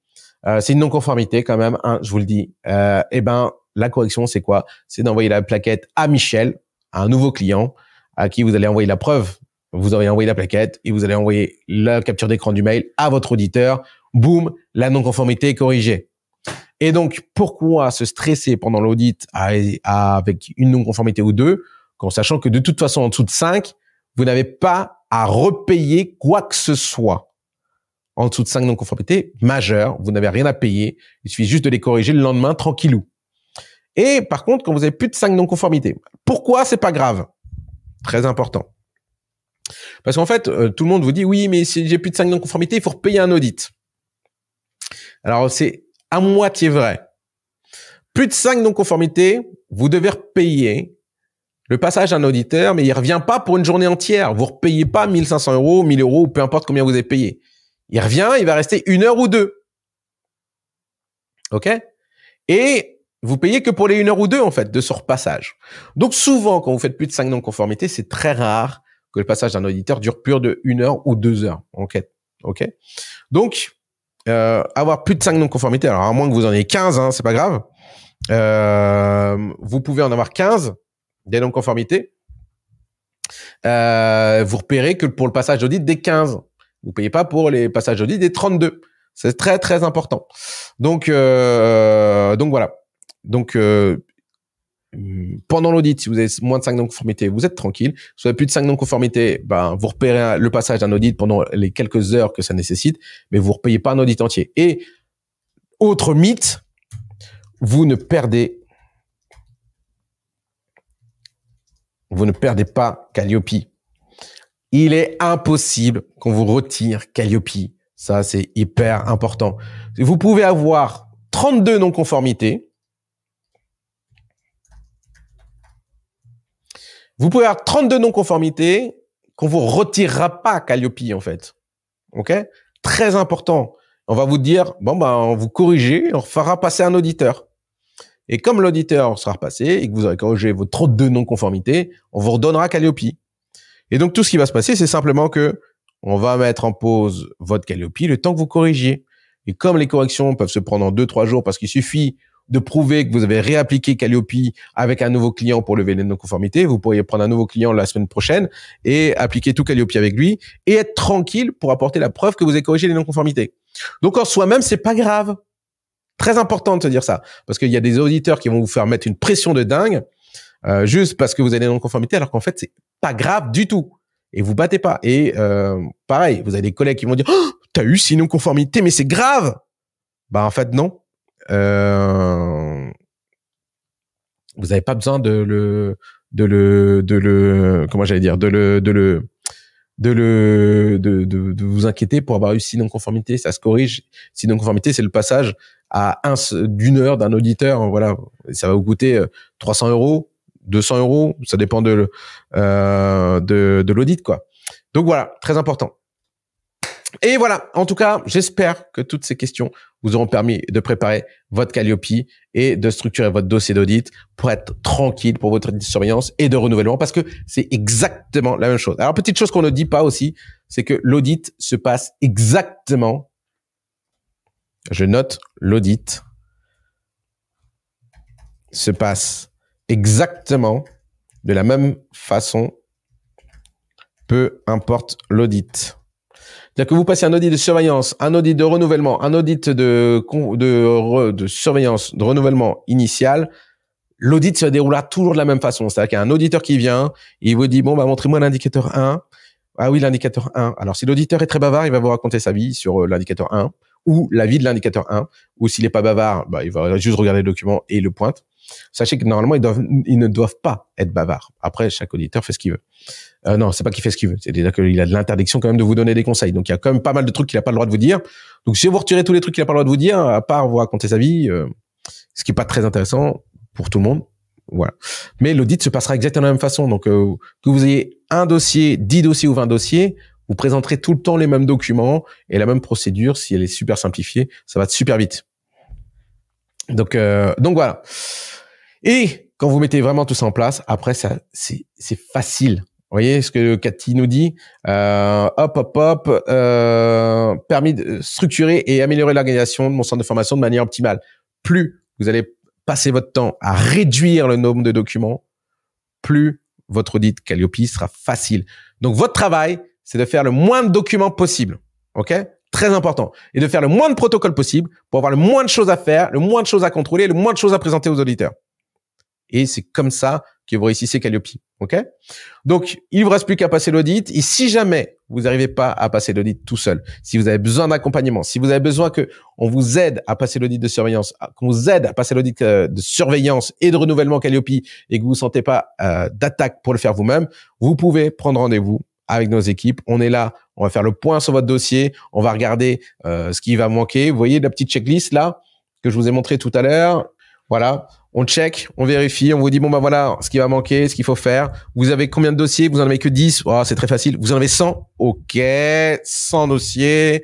Euh, c'est une non-conformité quand même, hein, je vous le dis. Euh, eh ben, la correction, c'est quoi C'est d'envoyer la plaquette à Michel à un nouveau client à qui vous allez envoyer la preuve. Vous aurez envoyé la plaquette et vous allez envoyer la capture d'écran du mail à votre auditeur. Boum, la non-conformité est corrigée. Et donc, pourquoi se stresser pendant l'audit avec une non-conformité ou deux, en sachant que de toute façon, en dessous de 5, vous n'avez pas à repayer quoi que ce soit. En dessous de 5 non-conformités majeures, vous n'avez rien à payer. Il suffit juste de les corriger le lendemain tranquillou. Et par contre, quand vous avez plus de 5 non-conformités, pourquoi c'est pas grave Très important. Parce qu'en fait, euh, tout le monde vous dit oui, mais si j'ai plus de 5 non-conformités, il faut repayer un audit. Alors c'est à moitié vrai. Plus de 5 non-conformités, vous devez repayer le passage d'un auditeur, mais il revient pas pour une journée entière. Vous repayez pas 1500 euros, 1000 euros, ou peu importe combien vous avez payé. Il revient, il va rester une heure ou deux. OK Et vous payez que pour les une heure ou deux, en fait, de ce repassage. Donc, souvent, quand vous faites plus de cinq non-conformités, c'est très rare que le passage d'un auditeur dure plus de une heure ou deux heures en OK? Donc, euh, avoir plus de cinq non-conformités, alors à moins que vous en ayez 15, hein, c'est pas grave. Euh, vous pouvez en avoir 15 des non-conformités. Euh, vous repérez que pour le passage d'audit des 15, vous payez pas pour les passages d'audit des 32. C'est très très important. Donc euh, donc voilà. Donc, euh, pendant l'audit, si vous avez moins de 5 non-conformités, vous êtes tranquille. Si vous avez plus de 5 non-conformités, ben, vous repérez le passage d'un audit pendant les quelques heures que ça nécessite, mais vous ne repayez pas un audit entier. Et, autre mythe, vous ne perdez vous ne perdez pas Calliope. Il est impossible qu'on vous retire Calliope. Ça, c'est hyper important. Vous pouvez avoir 32 non-conformités Vous pouvez avoir 32 non-conformités qu'on vous retirera pas Calliope, en fait. OK Très important. On va vous dire, bon, ben, on vous corrige, on fera passer un auditeur. Et comme l'auditeur sera passé et que vous aurez corrigé vos 32 non-conformités, on vous redonnera Calliope. Et donc, tout ce qui va se passer, c'est simplement que on va mettre en pause votre Calliope le temps que vous corrigiez. Et comme les corrections peuvent se prendre en 2-3 jours parce qu'il suffit de prouver que vous avez réappliqué Calliope avec un nouveau client pour lever les non-conformités. Vous pourriez prendre un nouveau client la semaine prochaine et appliquer tout Calliope avec lui et être tranquille pour apporter la preuve que vous avez corrigé les non-conformités. Donc en soi-même, c'est pas grave. Très important de se dire ça parce qu'il y a des auditeurs qui vont vous faire mettre une pression de dingue euh, juste parce que vous avez des non-conformités alors qu'en fait c'est pas grave du tout et vous battez pas. Et euh, pareil, vous avez des collègues qui vont dire oh, t'as eu ces non-conformités mais c'est grave. Bah en fait non, euh, vous n'avez pas besoin de le, de le, de le, comment j'allais dire, de le, de le, de le, de, de, vous inquiéter pour avoir eu si non conformité. Ça se corrige. sinon non conformité, c'est le passage à un d'une heure d'un auditeur. Voilà, ça va vous coûter 300 euh, euros, 200 euros, ça dépend de, euh, de l'audit, quoi. Donc voilà, très important. Et voilà, en tout cas, j'espère que toutes ces questions vous auront permis de préparer votre Calliope et de structurer votre dossier d'audit pour être tranquille pour votre surveillance et de renouvellement parce que c'est exactement la même chose. Alors, petite chose qu'on ne dit pas aussi, c'est que l'audit se passe exactement, je note, l'audit se passe exactement de la même façon, peu importe l'audit. C'est-à-dire que vous passez un audit de surveillance, un audit de renouvellement, un audit de, de, de surveillance, de renouvellement initial, l'audit se déroulera toujours de la même façon. C'est-à-dire qu'il y a un auditeur qui vient, il vous dit, bon, bah, montrez-moi l'indicateur 1. Ah oui, l'indicateur 1. Alors, si l'auditeur est très bavard, il va vous raconter sa vie sur euh, l'indicateur 1 ou la vie de l'indicateur 1. Ou s'il n'est pas bavard, bah, il va juste regarder le document et le pointe. Sachez que normalement, ils, doivent, ils ne doivent pas être bavards. Après, chaque auditeur fait ce qu'il veut. Euh, non, c'est pas qu'il fait ce qu'il veut. C'est-à-dire qu'il a de l'interdiction quand même de vous donner des conseils. Donc, il y a quand même pas mal de trucs qu'il a pas le droit de vous dire. Donc, si vous retirez tous les trucs qu'il a pas le droit de vous dire, à part vous raconter sa vie, euh, ce qui est pas très intéressant pour tout le monde, voilà. Mais l'audit se passera exactement de la même façon. Donc, euh, que vous ayez un dossier, dix dossiers ou vingt dossiers, vous présenterez tout le temps les mêmes documents et la même procédure. Si elle est super simplifiée, ça va super vite. Donc, euh, donc voilà. Et quand vous mettez vraiment tout ça en place, après, ça, c'est, c'est facile. Vous voyez ce que Cathy nous dit euh, Hop, hop, hop, euh, permis de structurer et améliorer l'organisation de mon centre de formation de manière optimale. Plus vous allez passer votre temps à réduire le nombre de documents, plus votre audit Calliope sera facile. Donc, votre travail, c'est de faire le moins de documents possible. OK Très important. Et de faire le moins de protocoles possible pour avoir le moins de choses à faire, le moins de choses à contrôler, le moins de choses à présenter aux auditeurs. Et c'est comme ça que vous réussissez Calliope. OK Donc, il vous reste plus qu'à passer l'audit. Et si jamais vous n'arrivez pas à passer l'audit tout seul, si vous avez besoin d'accompagnement, si vous avez besoin que on vous aide à passer l'audit de surveillance, qu'on vous aide à passer l'audit euh, de surveillance et de renouvellement Calliope et que vous ne sentez pas euh, d'attaque pour le faire vous-même, vous pouvez prendre rendez-vous avec nos équipes. On est là, on va faire le point sur votre dossier, on va regarder euh, ce qui va manquer. Vous voyez la petite checklist là que je vous ai montré tout à l'heure. Voilà, on check, on vérifie, on vous dit bon bah voilà ce qui va manquer, ce qu'il faut faire. Vous avez combien de dossiers Vous en avez que 10 oh, ah, c'est très facile. Vous en avez 100 Ok, 100 dossiers.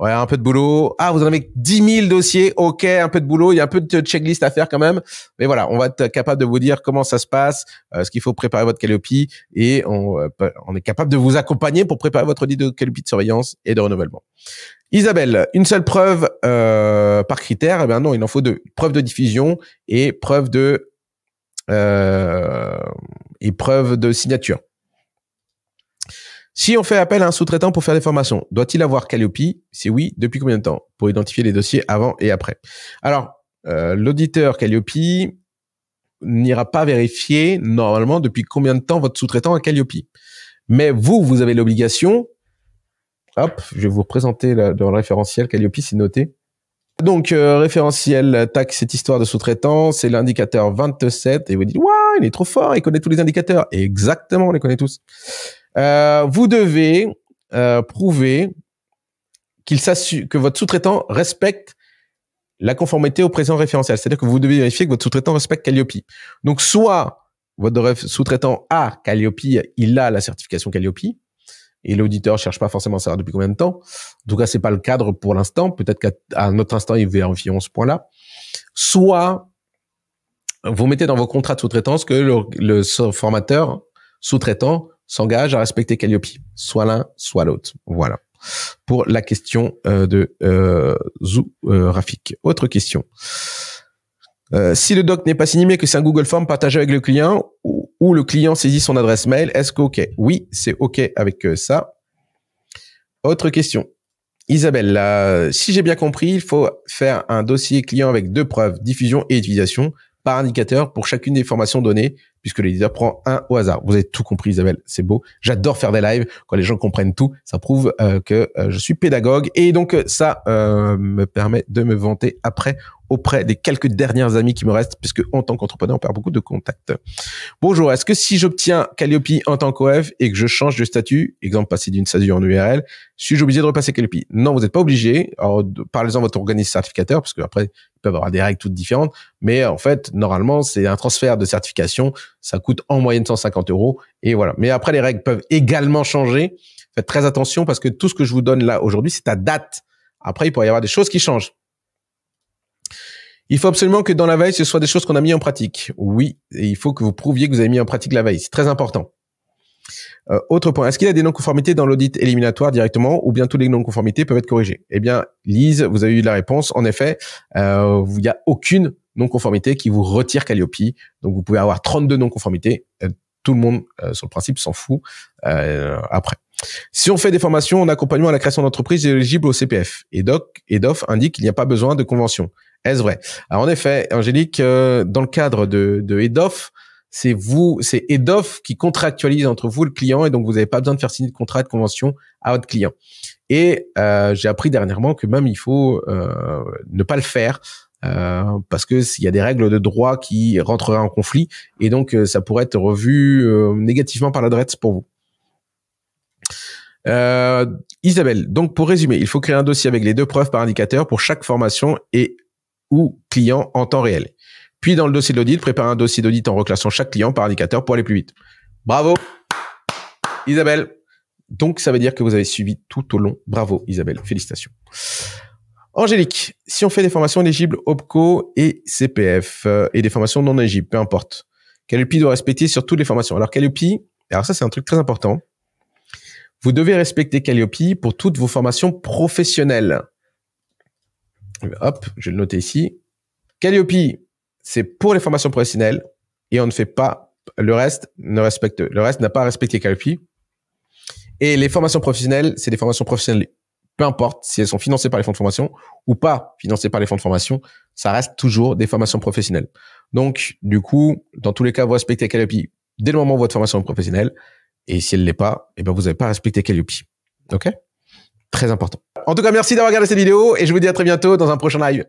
Ouais, un peu de boulot. Ah, vous en avez 10 000 dossiers. Ok, un peu de boulot. Il y a un peu de checklist à faire quand même. Mais voilà, on va être capable de vous dire comment ça se passe, euh, ce qu'il faut préparer votre Calliope et on, euh, on est capable de vous accompagner pour préparer votre audit de Calliope de surveillance et de renouvellement. Isabelle, une seule preuve euh, par critère Eh bien non, il en faut deux. Preuve de diffusion et preuve de euh, et preuve de signature. Si on fait appel à un sous-traitant pour faire des formations, doit-il avoir Calliope Si oui, depuis combien de temps Pour identifier les dossiers avant et après. Alors, euh, l'auditeur Calliope n'ira pas vérifier normalement depuis combien de temps votre sous-traitant a Calliope. Mais vous, vous avez l'obligation Hop, je vais vous présenter dans le référentiel Calliope, c'est noté. Donc, euh, référentiel tac, cette histoire de sous-traitant, c'est l'indicateur 27. Et vous dites, waouh, il est trop fort, il connaît tous les indicateurs. exactement, on les connaît tous. Euh, vous devez euh, prouver qu'il s'assure que votre sous-traitant respecte la conformité au présent référentiel. C'est-à-dire que vous devez vérifier que votre sous-traitant respecte Calliope. Donc, soit votre sous-traitant a Calliope, il a la certification Calliope, et l'auditeur cherche pas forcément à savoir depuis combien de temps. En tout cas, c'est pas le cadre pour l'instant. Peut-être qu'à notre instant, ils vérifieront ce point-là. Soit vous mettez dans vos contrats de sous-traitance que le, formateur sous-traitant s'engage à respecter Calliope, soit l'un, soit l'autre. Voilà. Pour la question euh, de euh, Zou euh, Rafik. Autre question. Euh, si le doc n'est pas signé mais que c'est un Google Form partagé avec le client, où le client saisit son adresse mail. Est-ce que OK Oui, c'est OK avec euh, ça. Autre question. Isabelle, si j'ai bien compris, il faut faire un dossier client avec deux preuves, diffusion et utilisation, par indicateur pour chacune des formations données, puisque l'éditeur prend un au hasard. Vous avez tout compris, Isabelle, c'est beau. J'adore faire des lives. Quand les gens comprennent tout, ça prouve euh, que euh, je suis pédagogue. Et donc, ça me permet de me vanter après auprès des quelques dernières amies qui me restent, puisque en tant qu'entrepreneur, on perd beaucoup de contacts. Bonjour, est-ce que si j'obtiens Calliope en tant qu'OF et que je change de statut, exemple passer d'une SASU en URL, suis-je obligé de repasser Calliope Non, vous n'êtes pas obligé. parlez-en à votre organisme certificateur, parce qu'après, ils peuvent avoir des règles toutes différentes. Mais en fait, normalement, c'est un transfert de certification. Ça coûte en moyenne 150 euros. Et voilà. Mais après, les règles peuvent également changer. Faites très attention parce que tout ce que je vous donne là aujourd'hui, c'est à date. Après, il pourrait y avoir des choses qui changent. Il faut absolument que dans la veille, ce soit des choses qu'on a mis en pratique. Oui, il faut que vous prouviez que vous avez mis en pratique la veille. C'est très important. Euh, autre point, est-ce qu'il y a des non-conformités dans l'audit éliminatoire directement ou bien toutes les non-conformités peuvent être corrigées Eh bien, Lise, vous avez eu la réponse. En effet, euh, il n'y a aucune non-conformité qui vous retire Calliope. Donc, vous pouvez avoir 32 non-conformités. Euh, tout le monde, sur le principe, s'en fout après. Si on fait des formations en accompagnement à la création d'entreprises éligible au CPF, EDOC, EDOF indique qu'il n'y a pas besoin de convention. Est-ce vrai En effet, Angélique, euh, dans le cadre de, de EDOF, c'est vous, c'est EDOF qui contractualise entre vous le client, et donc vous n'avez pas besoin de faire signer de contrat de convention à votre client. Et euh, j'ai appris dernièrement que même il faut euh, ne pas le faire. parce que s'il y a des règles de droit qui rentreraient en conflit et donc ça pourrait être revu négativement par l'adresse pour vous. Isabelle, donc pour résumer, il faut créer un dossier avec les deux preuves par indicateur pour chaque formation et ou client en temps réel. Puis dans le dossier d'audit, l'audit, un dossier d'audit en reclassant chaque client par indicateur pour aller plus vite. Bravo Isabelle Donc ça veut dire que vous avez suivi tout au long. Bravo Isabelle, félicitations. Angélique, si on fait des formations éligibles OPCO et CPF euh, et des formations non éligibles, peu importe, Calliope doit respecter sur toutes les formations. Alors Calliope, alors ça c'est un truc très important. Vous devez respecter Calliope pour toutes vos formations professionnelles. Eh hop, je vais le noter ici. Calliope, c'est pour les formations professionnelles et on ne fait pas le reste ne respecte le reste n'a pas respecté Calliope. Et les formations professionnelles, c'est des formations professionnelles. Peu importe si elles sont financées par les fonds de formation ou pas financées par les fonds de formation, ça reste toujours des formations professionnelles. Donc, du coup, dans tous les cas, vous respectez Calliope dès le moment où votre formation est professionnelle. Et si elle l'est pas, eh ben, vous n'avez pas respecté Calliope. OK? très important. En tout cas, merci d'avoir regardé cette vidéo et je vous dis à très bientôt dans un prochain live.